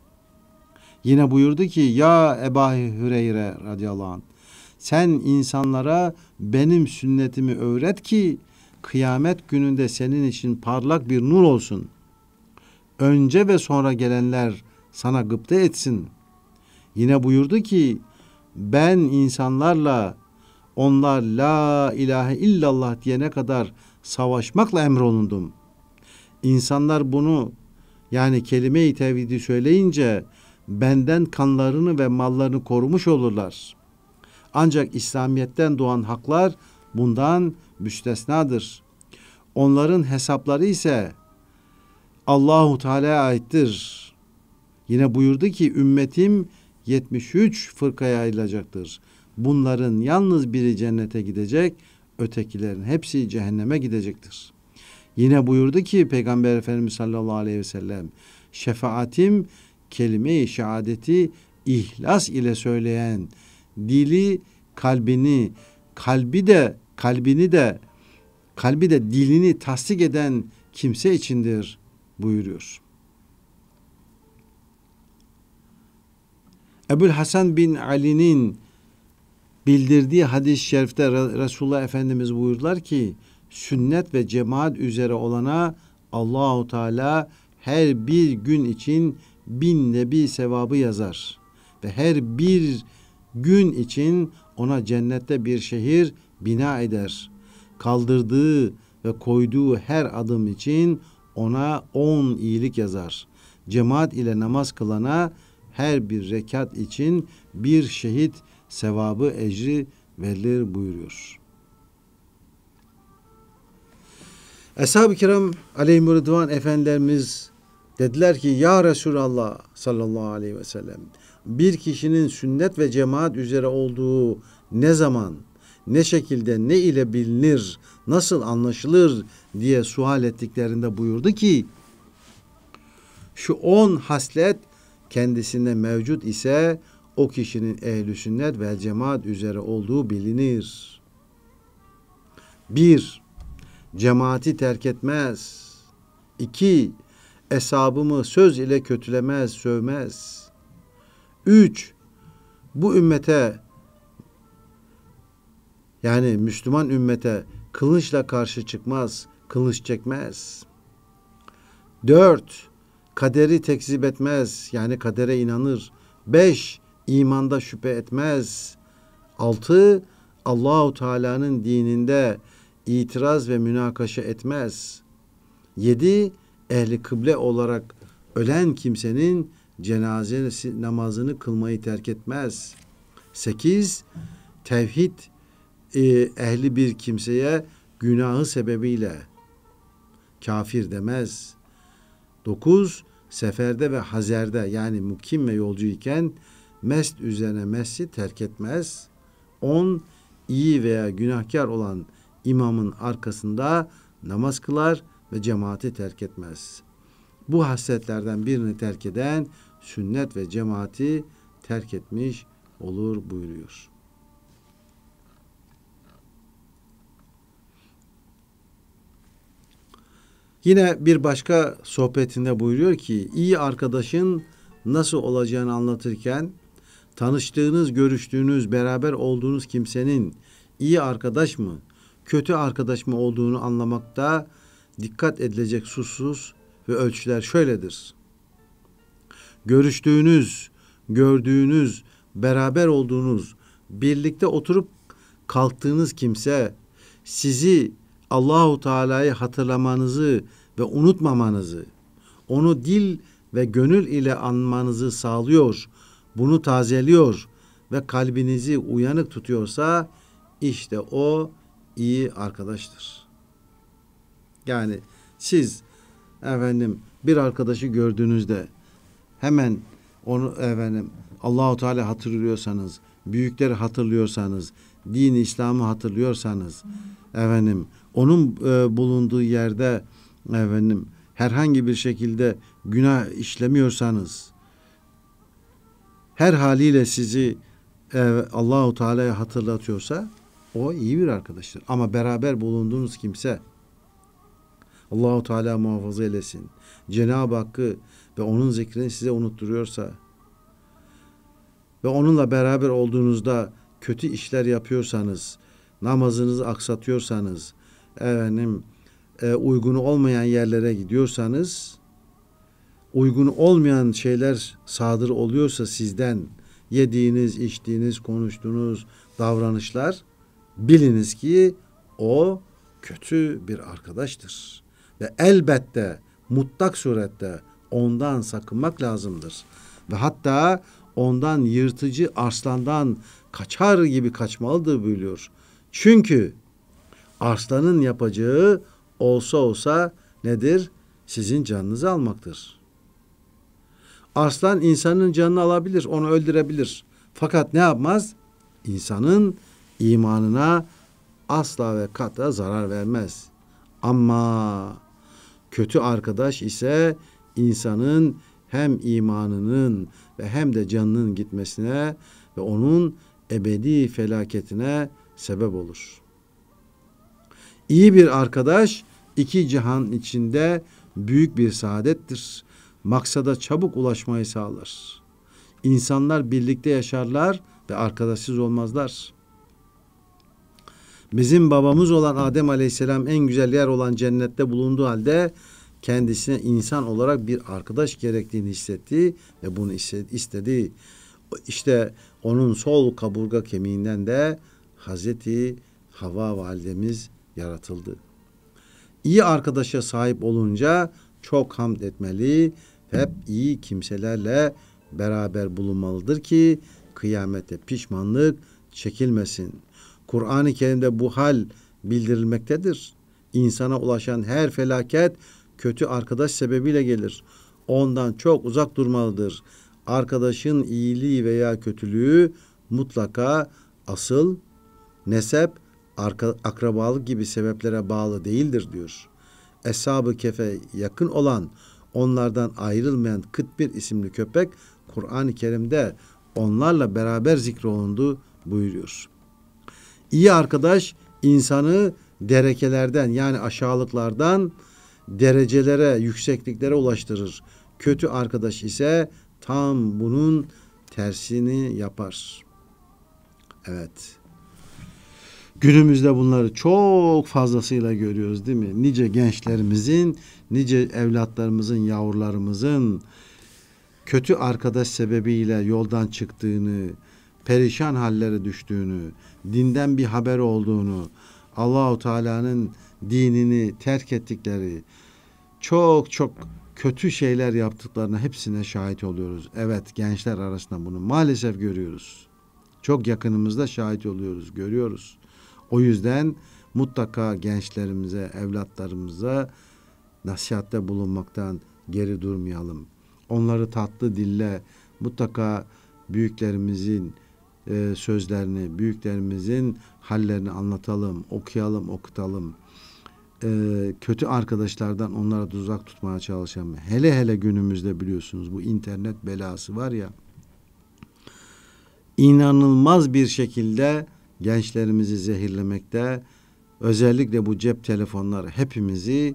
Yine buyurdu ki ya Ebu Hüreyre radıyallahu anh sen insanlara benim sünnetimi öğret ki kıyamet gününde senin için parlak bir nur olsun. Önce ve sonra gelenler sana gıpta etsin. Yine buyurdu ki ben insanlarla onlar la ilahe illallah diyene kadar savaşmakla emrolundum. İnsanlar bunu yani kelime-i tevhidi söyleyince benden kanlarını ve mallarını korumuş olurlar. Ancak İslamiyet'ten doğan haklar bundan müstesnadır. Onların hesapları ise Allahu Teala'ya aittir. Yine buyurdu ki ümmetim 73 fırkaya ayrılacaktır. Bunların yalnız biri cennete gidecek, ötekilerin hepsi cehenneme gidecektir. Yine buyurdu ki Peygamber Efendimiz sallallahu aleyhi ve sellem şefaatim kelime-i şehadeti ihlas ile söyleyen dili kalbini kalbi de kalbini de kalbi de dilini tasdik eden kimse içindir buyuruyor. Ebul Hasan bin Ali'nin bildirdiği hadis-i şerifte Resulullah Efendimiz buyurdular ki sünnet ve cemaat üzere olana Allahu Teala her bir gün için bin nebi sevabı yazar ve her bir gün için ona cennette bir şehir bina eder. Kaldırdığı ve koyduğu her adım için ona on iyilik yazar. Cemaat ile namaz kılana her bir rekat için bir şehit sevabı ecri verilir buyuruyor. Eshab-ı kiram aleyhim rıdvan efendilerimiz dediler ki ya Resulallah sallallahu aleyhi ve sellem bir kişinin sünnet ve cemaat üzere olduğu ne zaman, ne şekilde, ne ile bilinir, nasıl anlaşılır diye sual ettiklerinde buyurdu ki şu on haslet kendisinde mevcut ise o kişinin ehli sünnet ve cemaat üzere olduğu bilinir. Bir, Cemaati terk etmez. İki, Esabımı söz ile kötülemez, sövmez. Üç, Bu ümmete yani Müslüman ümmete kılıçla karşı çıkmaz, kılıç çekmez. Dört, Kaderi tekzip etmez yani kadere inanır. Beş, imanda şüphe etmez. Altı, Allahu Teala'nın dininde itiraz ve münakaşa etmez. Yedi, ehli kıble olarak ölen kimsenin cenazesi namazını kılmayı terk etmez. Sekiz, tevhid e, ehli bir kimseye günahı sebebiyle kafir demez. Dokuz, seferde ve hazerde yani mukim ve yolcu iken mest üzerine mesci terk etmez. On iyi veya günahkar olan imamın arkasında namaz kılar ve cemaati terk etmez. Bu hasletlerden birini terk eden sünnet ve cemaati terk etmiş olur buyuruyor. Yine bir başka sohbetinde buyuruyor ki iyi arkadaşın nasıl olacağını anlatırken tanıştığınız, görüştüğünüz, beraber olduğunuz kimsenin iyi arkadaş mı, kötü arkadaş mı olduğunu anlamakta dikkat edilecek susuz ve ölçüler şöyledir. Görüştüğünüz, gördüğünüz, beraber olduğunuz, birlikte oturup kalktığınız kimse sizi Allahu Teala'yı hatırlamanızı ve unutmamanızı, onu dil ve gönül ile anmanızı sağlıyor, bunu tazeliyor ve kalbinizi uyanık tutuyorsa işte o iyi arkadaştır. Yani siz efendim bir arkadaşı gördüğünüzde hemen onu efendim Allahu Teala hatırlıyorsanız, büyükleri hatırlıyorsanız, din İslam'ı hatırlıyorsanız efendim onun e, bulunduğu yerde efendim herhangi bir şekilde günah işlemiyorsanız her haliyle sizi e, Allahu Teala'ya hatırlatıyorsa o iyi bir arkadaştır. Ama beraber bulunduğunuz kimse Allahu Teala muhafaza eylesin. Cenab-ı Hakk'ı ve onun zikrini size unutturuyorsa ve onunla beraber olduğunuzda kötü işler yapıyorsanız, namazınızı aksatıyorsanız, efendim e, uygun olmayan yerlere gidiyorsanız uygun olmayan şeyler sadır oluyorsa sizden yediğiniz, içtiğiniz, konuştuğunuz davranışlar biliniz ki o kötü bir arkadaştır. Ve elbette mutlak surette ondan sakınmak lazımdır. Ve hatta ondan yırtıcı arslandan kaçar gibi kaçmalıdır buyuruyor. Çünkü Arslan'ın yapacağı olsa olsa nedir? Sizin canınızı almaktır. Arslan insanın canını alabilir, onu öldürebilir. Fakat ne yapmaz? İnsanın imanına asla ve kata zarar vermez. Ama kötü arkadaş ise insanın hem imanının ve hem de canının gitmesine ve onun ebedi felaketine sebep olur.'' İyi bir arkadaş iki cihan içinde büyük bir saadettir. Maksada çabuk ulaşmayı sağlar. İnsanlar birlikte yaşarlar ve arkadaşsız olmazlar. Bizim babamız olan Adem Aleyhisselam en güzel yer olan cennette bulunduğu halde kendisine insan olarak bir arkadaş gerektiğini hissetti ve bunu istedi. İşte onun sol kaburga kemiğinden de Hazreti Hava validemiz yaratıldı. İyi arkadaşa sahip olunca çok hamd etmeli, hep iyi kimselerle beraber bulunmalıdır ki kıyamette pişmanlık çekilmesin. Kur'an-ı Kerim'de bu hal bildirilmektedir. İnsana ulaşan her felaket kötü arkadaş sebebiyle gelir. Ondan çok uzak durmalıdır. Arkadaşın iyiliği veya kötülüğü mutlaka asıl, nesep arka, akrabalık gibi sebeplere bağlı değildir diyor. Eshab-ı Kef'e yakın olan onlardan ayrılmayan kıt bir isimli köpek Kur'an-ı Kerim'de onlarla beraber zikrolundu buyuruyor. İyi arkadaş insanı derekelerden yani aşağılıklardan derecelere, yüksekliklere ulaştırır. Kötü arkadaş ise tam bunun tersini yapar. Evet. Günümüzde bunları çok fazlasıyla görüyoruz değil mi? Nice gençlerimizin, nice evlatlarımızın, yavrularımızın kötü arkadaş sebebiyle yoldan çıktığını, perişan hallere düştüğünü, dinden bir haber olduğunu, Allahu Teala'nın dinini terk ettikleri, çok çok kötü şeyler yaptıklarına hepsine şahit oluyoruz. Evet gençler arasında bunu maalesef görüyoruz. Çok yakınımızda şahit oluyoruz, görüyoruz. O yüzden mutlaka gençlerimize, evlatlarımıza nasihatte bulunmaktan geri durmayalım. Onları tatlı dille mutlaka büyüklerimizin e, sözlerini, büyüklerimizin hallerini anlatalım, okuyalım, okutalım. E, kötü arkadaşlardan onlara tuzak tutmaya çalışalım. Hele hele günümüzde biliyorsunuz bu internet belası var ya İnanılmaz bir şekilde gençlerimizi zehirlemekte. Özellikle bu cep telefonları hepimizi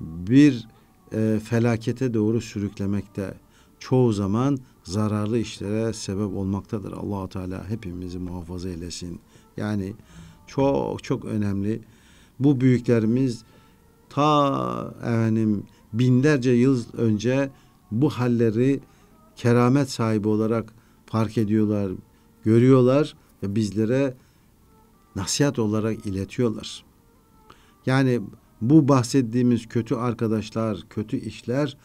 bir e, felakete doğru sürüklemekte. Çoğu zaman zararlı işlere sebep olmaktadır. allah Teala hepimizi muhafaza eylesin. Yani çok çok önemli. Bu büyüklerimiz ta efendim binlerce yıl önce bu halleri keramet sahibi olarak fark ediyorlar, görüyorlar ve bizlere nasihat olarak iletiyorlar. Yani bu bahsettiğimiz kötü arkadaşlar, kötü işler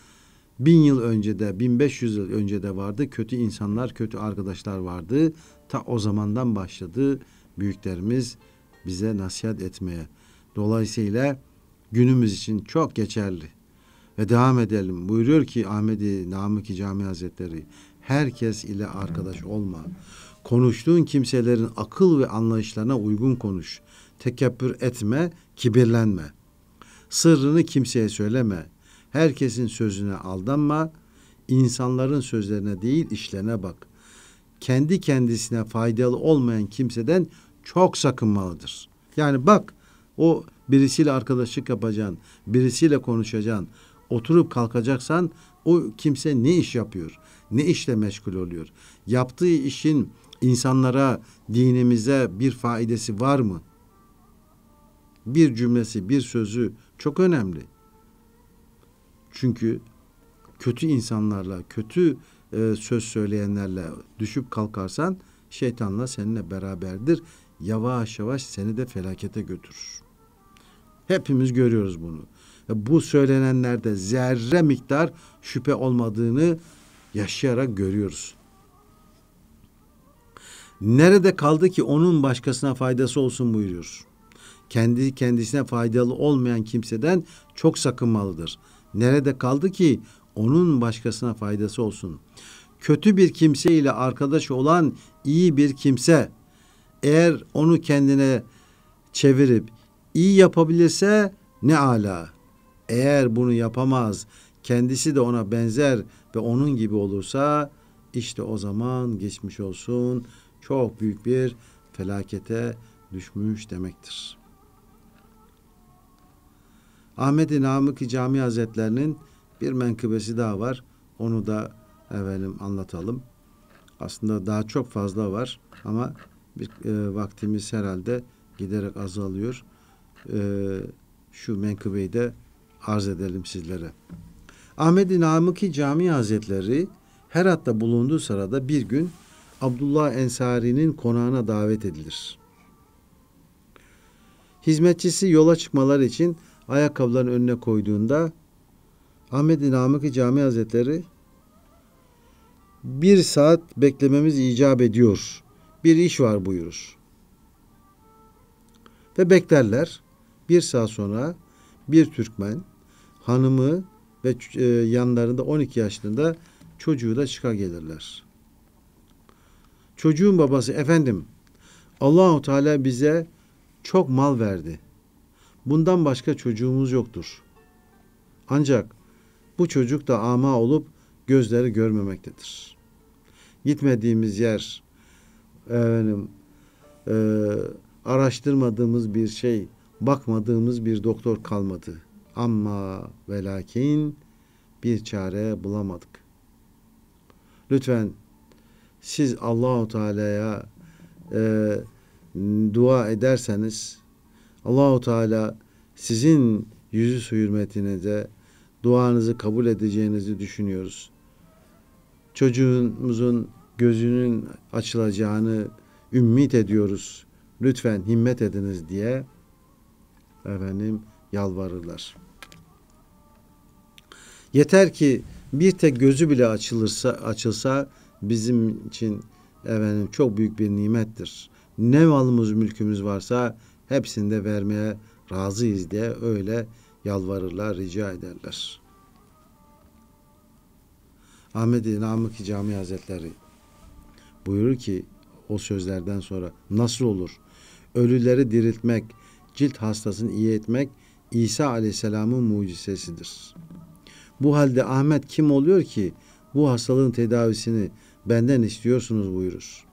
bin yıl önce de, bin beş yüz yıl önce de vardı. Kötü insanlar, kötü arkadaşlar vardı. Ta o zamandan başladı büyüklerimiz bize nasihat etmeye. Dolayısıyla günümüz için çok geçerli. Ve devam edelim. Buyuruyor ki Ahmedi Namık Cami Hazretleri herkes ile arkadaş olma. Konuştuğun kimselerin akıl ve anlayışlarına uygun konuş. Tekebbür etme, kibirlenme. Sırrını kimseye söyleme. Herkesin sözüne aldanma. İnsanların sözlerine değil işlerine bak. Kendi kendisine faydalı olmayan kimseden çok sakınmalıdır. Yani bak o birisiyle arkadaşlık yapacaksın, birisiyle konuşacaksın, oturup kalkacaksan o kimse ne iş yapıyor? Ne işle meşgul oluyor? Yaptığı işin insanlara, dinimize bir faidesi var mı? Bir cümlesi, bir sözü çok önemli. Çünkü kötü insanlarla, kötü e, söz söyleyenlerle düşüp kalkarsan şeytanla seninle beraberdir. Yavaş yavaş seni de felakete götürür. Hepimiz görüyoruz bunu. E, bu söylenenlerde zerre miktar şüphe olmadığını yaşayarak görüyoruz. Nerede kaldı ki onun başkasına faydası olsun buyuruyor. Kendi kendisine faydalı olmayan kimseden çok sakınmalıdır. Nerede kaldı ki onun başkasına faydası olsun. Kötü bir kimse ile arkadaş olan iyi bir kimse eğer onu kendine çevirip iyi yapabilirse ne ala. Eğer bunu yapamaz, kendisi de ona benzer ve onun gibi olursa işte o zaman geçmiş olsun çok büyük bir felakete düşmüş demektir. Ahmet-i Namık-ı Cami Hazretlerinin bir menkıbesi daha var. Onu da efendim anlatalım. Aslında daha çok fazla var ama bir, e, vaktimiz herhalde giderek azalıyor. E, şu menkıbeyi de arz edelim sizlere. Ahmet-i Namık-ı Cami Hazretleri Herat'ta bulunduğu sırada bir gün Abdullah Ensari'nin konağına davet edilir. Hizmetçisi yola çıkmalar için ayakkabıların önüne koyduğunda Ahmet-i Namık-ı Cami Hazretleri bir saat beklememiz icap ediyor. Bir iş var buyurur. Ve beklerler. Bir saat sonra bir Türkmen hanımı ve e, yanlarında 12 yaşlarında çocuğu da çıka gelirler. Çocuğun babası efendim Allahu Teala bize çok mal verdi. Bundan başka çocuğumuz yoktur. Ancak bu çocuk da ama olup gözleri görmemektedir. Gitmediğimiz yer, efendim, e, araştırmadığımız bir şey, bakmadığımız bir doktor kalmadı. Ama ve lakin bir çare bulamadık. Lütfen siz Allahu Teala'ya e, dua ederseniz Allahu Teala sizin yüzü su de duanızı kabul edeceğinizi düşünüyoruz. Çocuğumuzun gözünün açılacağını ümit ediyoruz. Lütfen himmet ediniz diye efendim yalvarırlar. Yeter ki bir tek gözü bile açılırsa açılsa bizim için efendim çok büyük bir nimettir. Ne malımız mülkümüz varsa hepsini de vermeye razıyız diye öyle yalvarırlar, rica ederler. Ahmet-i Namık Cami Hazretleri buyurur ki o sözlerden sonra nasıl olur? Ölüleri diriltmek, cilt hastasını iyi etmek İsa Aleyhisselam'ın mucizesidir. Bu halde Ahmet kim oluyor ki bu hastalığın tedavisini benden istiyorsunuz buyurur.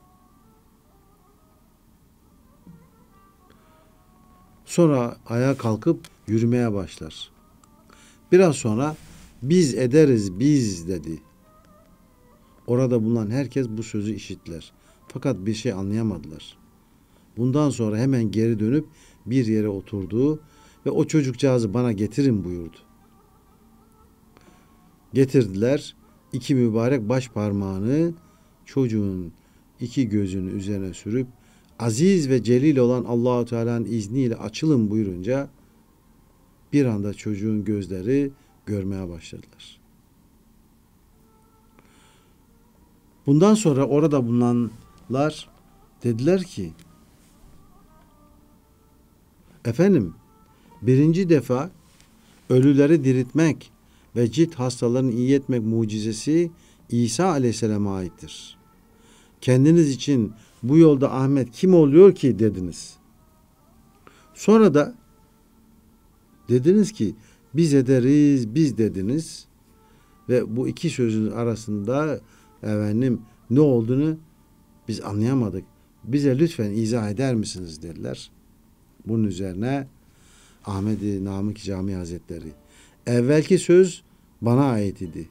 Sonra ayağa kalkıp yürümeye başlar. Biraz sonra biz ederiz biz dedi. Orada bulunan herkes bu sözü işittiler. Fakat bir şey anlayamadılar. Bundan sonra hemen geri dönüp bir yere oturdu ve o çocukcağızı bana getirin buyurdu. Getirdiler iki mübarek baş parmağını çocuğun iki gözünün üzerine sürüp aziz ve celil olan Allahu Teala'nın izniyle açılın buyurunca bir anda çocuğun gözleri görmeye başladılar. Bundan sonra orada bulunanlar dediler ki Efendim birinci defa ölüleri diriltmek ve cilt hastalarını iyi etmek mucizesi İsa aleyhisselama aittir. Kendiniz için bu yolda Ahmet kim oluyor ki dediniz. Sonra da dediniz ki biz ederiz biz dediniz ve bu iki sözün arasında efendim ne olduğunu biz anlayamadık. Bize lütfen izah eder misiniz dediler. Bunun üzerine Ahmet-i Namık Cami Hazretleri evvelki söz bana ait idi.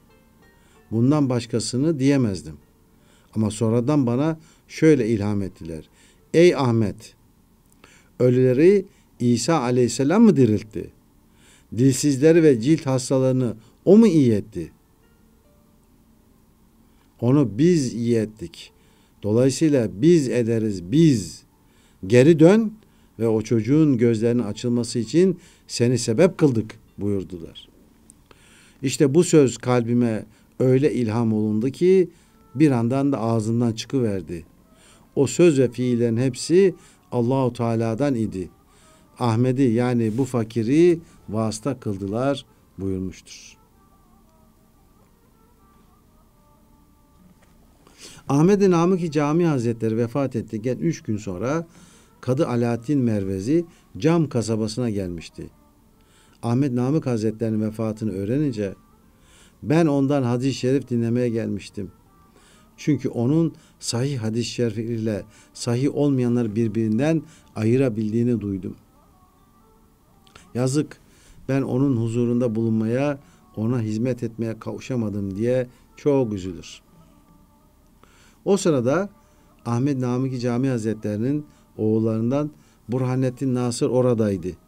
Bundan başkasını diyemezdim. Ama sonradan bana şöyle ilham ettiler. Ey Ahmet! Ölüleri İsa aleyhisselam mı diriltti? Dilsizleri ve cilt hastalarını o mu iyi etti? Onu biz iyi ettik. Dolayısıyla biz ederiz biz. Geri dön ve o çocuğun gözlerinin açılması için seni sebep kıldık buyurdular. İşte bu söz kalbime öyle ilham olundu ki bir andan da ağzından çıkıverdi. O söz ve fiillerin hepsi Allahu Teala'dan idi. Ahmedi yani bu fakiri vasıta kıldılar buyurmuştur. Ahmed-i Namık-i Cami Hazretleri vefat ettikten üç gün sonra Kadı Alaaddin Mervezi Cam kasabasına gelmişti. Ahmet Namık Hazretleri'nin vefatını öğrenince ben ondan hadis-i şerif dinlemeye gelmiştim. Çünkü onun sahih hadis-i şerifiyle sahih olmayanları birbirinden ayırabildiğini duydum. Yazık ben onun huzurunda bulunmaya, ona hizmet etmeye kavuşamadım diye çok üzülür. O sırada Ahmet Namık Cami Hazretleri'nin oğullarından Burhanettin Nasır oradaydı.''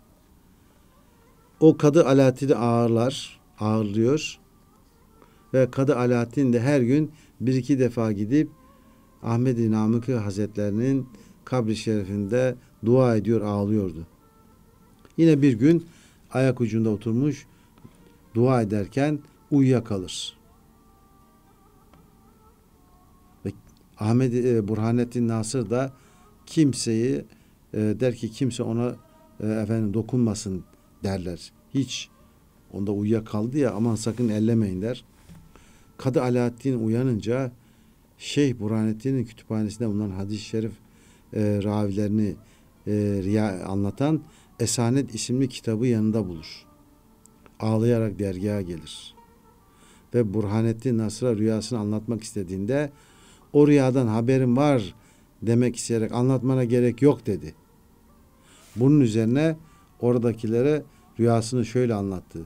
O Kadı Alaaddin'i ağırlar, ağırlıyor. Ve Kadı Alaaddin de her gün bir iki defa gidip Ahmet-i Namıkı Hazretlerinin kabri şerifinde dua ediyor, ağlıyordu. Yine bir gün ayak ucunda oturmuş dua ederken uyuyakalır. Ve Ahmet e, Burhanettin Nasır da kimseyi e, der ki kimse ona e, efendim dokunmasın derler. Hiç. Onda kaldı ya aman sakın ellemeyin der. Kadı Alaaddin uyanınca Şeyh Burhanettin'in kütüphanesinde bulunan hadis-i şerif e, ravilerini e, riya, anlatan Esanet isimli kitabı yanında bulur. Ağlayarak dergaha gelir. Ve Burhanettin Nasır'a rüyasını anlatmak istediğinde o rüyadan haberim var demek isteyerek anlatmana gerek yok dedi. Bunun üzerine oradakilere rüyasını şöyle anlattı.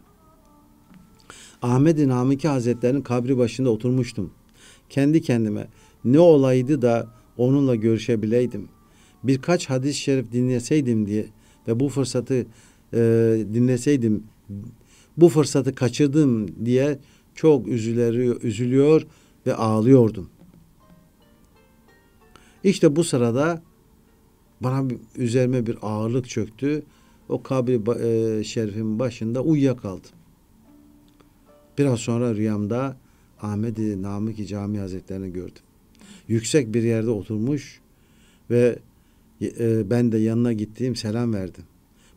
Ahmet-i Namiki Hazretlerinin kabri başında oturmuştum. Kendi kendime ne olaydı da onunla görüşebileydim. Birkaç hadis-i şerif dinleseydim diye ve bu fırsatı e, dinleseydim, bu fırsatı kaçırdım diye çok üzülüyor, üzülüyor ve ağlıyordum. İşte bu sırada bana üzerime bir ağırlık çöktü o kabri e, şerifin başında uyuyakaldım. Biraz sonra rüyamda Ahmedi i namık Cami Hazretlerini gördüm. Yüksek bir yerde oturmuş ve e, ben de yanına gittiğim selam verdim.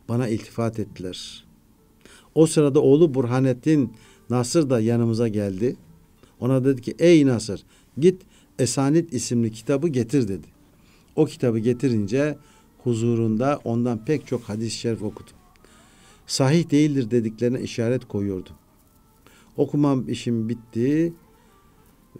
Bana iltifat ettiler. O sırada oğlu Burhanettin Nasır da yanımıza geldi. Ona dedi ki ey Nasır git Esanit isimli kitabı getir dedi. O kitabı getirince huzurunda ondan pek çok hadis-i şerif okudum. Sahih değildir dediklerine işaret koyuyordum. Okumam işim bitti.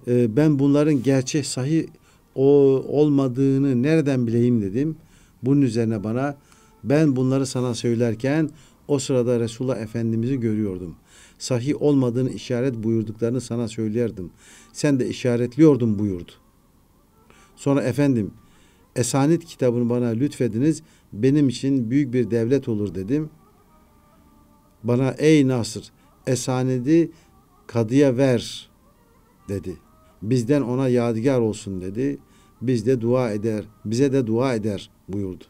Ee, ben bunların gerçek sahih o olmadığını nereden bileyim dedim. Bunun üzerine bana ben bunları sana söylerken o sırada Resulullah Efendimiz'i görüyordum. Sahih olmadığını işaret buyurduklarını sana söylerdim. Sen de işaretliyordun buyurdu. Sonra efendim Esanit kitabını bana lütfediniz. Benim için büyük bir devlet olur dedim. Bana ey Nasır Esanid'i kadıya ver dedi. Bizden ona yadigar olsun dedi. Biz de dua eder, bize de dua eder buyurdu.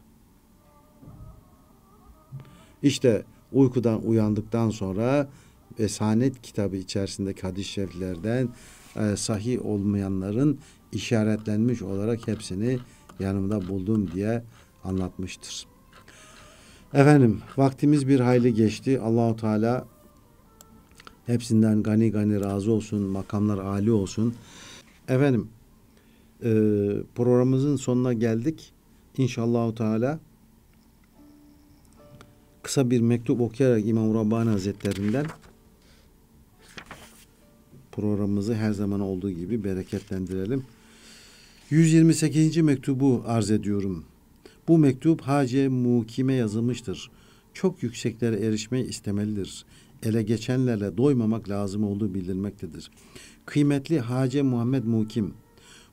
İşte uykudan uyandıktan sonra Esanet kitabı içerisindeki hadis-i şeriflerden e, sahih olmayanların işaretlenmiş olarak hepsini yanımda buldum diye anlatmıştır. Efendim vaktimiz bir hayli geçti. Allahu Teala hepsinden gani gani razı olsun. Makamlar âli olsun. Efendim e, programımızın sonuna geldik. İnşallah Teala kısa bir mektup okuyarak İmam Rabbani Hazretlerinden programımızı her zaman olduğu gibi bereketlendirelim. 128. mektubu arz ediyorum. Bu mektup Hace Mukime yazılmıştır. Çok yükseklere erişme istemelidir. Ele geçenlerle doymamak lazım olduğu bildirmektedir. Kıymetli Hace Muhammed Mukim,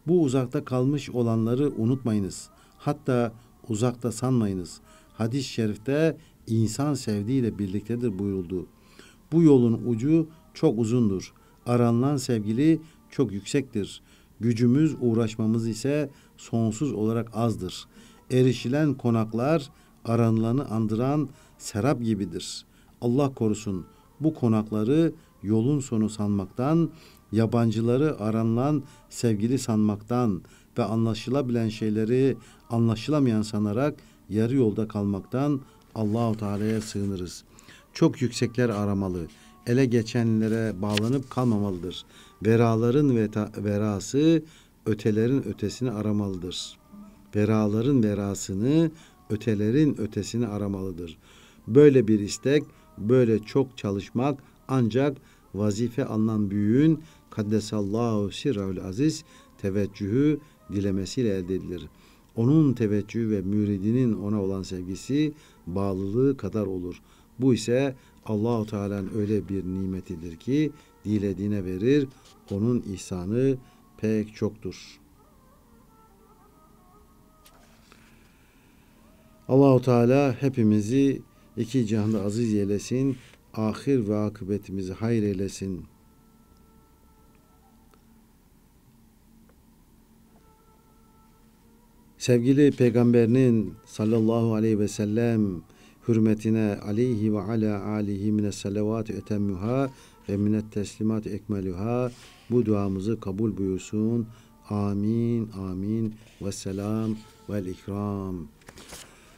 bu uzakta kalmış olanları unutmayınız. Hatta uzakta sanmayınız. Hadis-i şerifte insan sevdiğiyle birliktedir buyuruldu. Bu yolun ucu çok uzundur. Aranılan sevgili çok yüksektir.'' Gücümüz, uğraşmamız ise sonsuz olarak azdır. Erişilen konaklar aranılanı andıran serap gibidir. Allah korusun bu konakları yolun sonu sanmaktan, yabancıları aranılan sevgili sanmaktan ve anlaşılabilen şeyleri anlaşılamayan sanarak yarı yolda kalmaktan Allahu Teala'ya sığınırız. Çok yüksekler aramalı, ele geçenlere bağlanıp kalmamalıdır. Veraların veta, verası ötelerin ötesini aramalıdır. Veraların verasını ötelerin ötesini aramalıdır. Böyle bir istek, böyle çok çalışmak ancak vazife alınan büyüğün kaddesallahu sirrahül aziz teveccühü dilemesiyle elde edilir. Onun teveccühü ve müridinin ona olan sevgisi bağlılığı kadar olur. Bu ise Allahu Teala'nın öyle bir nimetidir ki dilediğine verir onun ihsanı pek çoktur. Allahu Teala hepimizi iki cihanda aziz eylesin, ahir ve akıbetimizi hayır eylesin. Sevgili peygamberinin sallallahu aleyhi ve sellem hürmetine aleyhi ve ala alihi mine salavat ötemmüha ve minet teslimat ekmeluha bu duamızı kabul buyursun. Amin, amin. Ve selam ve ikram.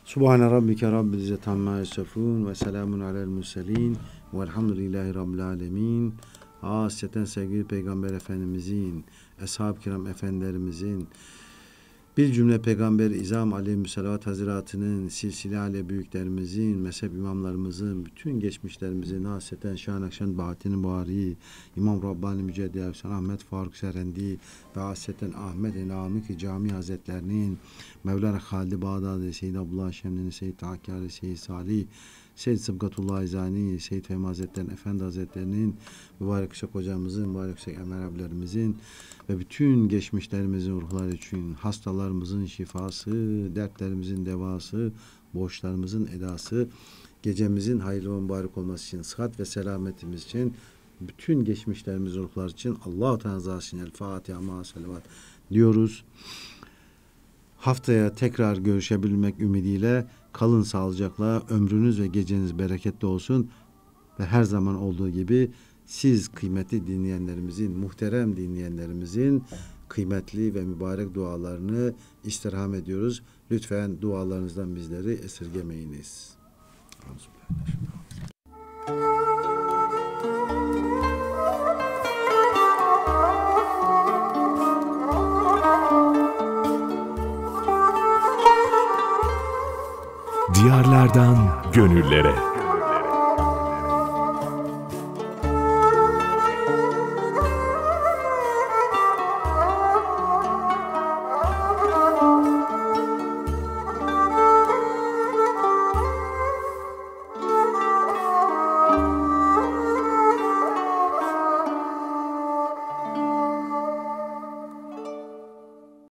Subhane rabbike rabbil izzet amma yasifun ve selamun alel murselin velhamdülillahi rabbil alemin. Hasreten sevgili Peygamber Efendimizin, Eshab-ı Kiram Efendilerimizin, bir cümle Peygamber İzam Aleyhisselat Hazretinin silsile ale büyüklerimizin, mezhep imamlarımızın, bütün geçmişlerimizin hasreten Şahan Akşen Bahattin Buhari, İmam Rabbani Müceddi Efsan Ahmet Faruk Serendi ve hasreten Ahmet ki Cami Hazretlerinin Mevlana Halid Bağdadi, Seyyid Abdullah Şemdini, Seyyid Hakkari, Seyyid Salih Seyyid Sıbkatullah İzani, Seyyid Fehmi Hazretleri'nin, Efendi Hazretleri'nin, Mübarek Şeyh Hocamızın, Mübarek Şeyh Emel abilerimizin ve bütün geçmişlerimizin ruhları için hastalarımızın şifası, dertlerimizin devası, borçlarımızın edası, gecemizin hayırlı ve mübarek olması için, sıhhat ve selametimiz için, bütün geçmişlerimiz ruhlar için Allah Teala için El Fatiha ma salavat diyoruz. Haftaya tekrar görüşebilmek ümidiyle Kalın sağlıcakla, ömrünüz ve geceniz bereketli olsun. Ve her zaman olduğu gibi siz kıymetli dinleyenlerimizin, muhterem dinleyenlerimizin kıymetli ve mübarek dualarını istirham ediyoruz. Lütfen dualarınızdan bizleri esirgemeyiniz. Amin. Diyarlardan gönüllere.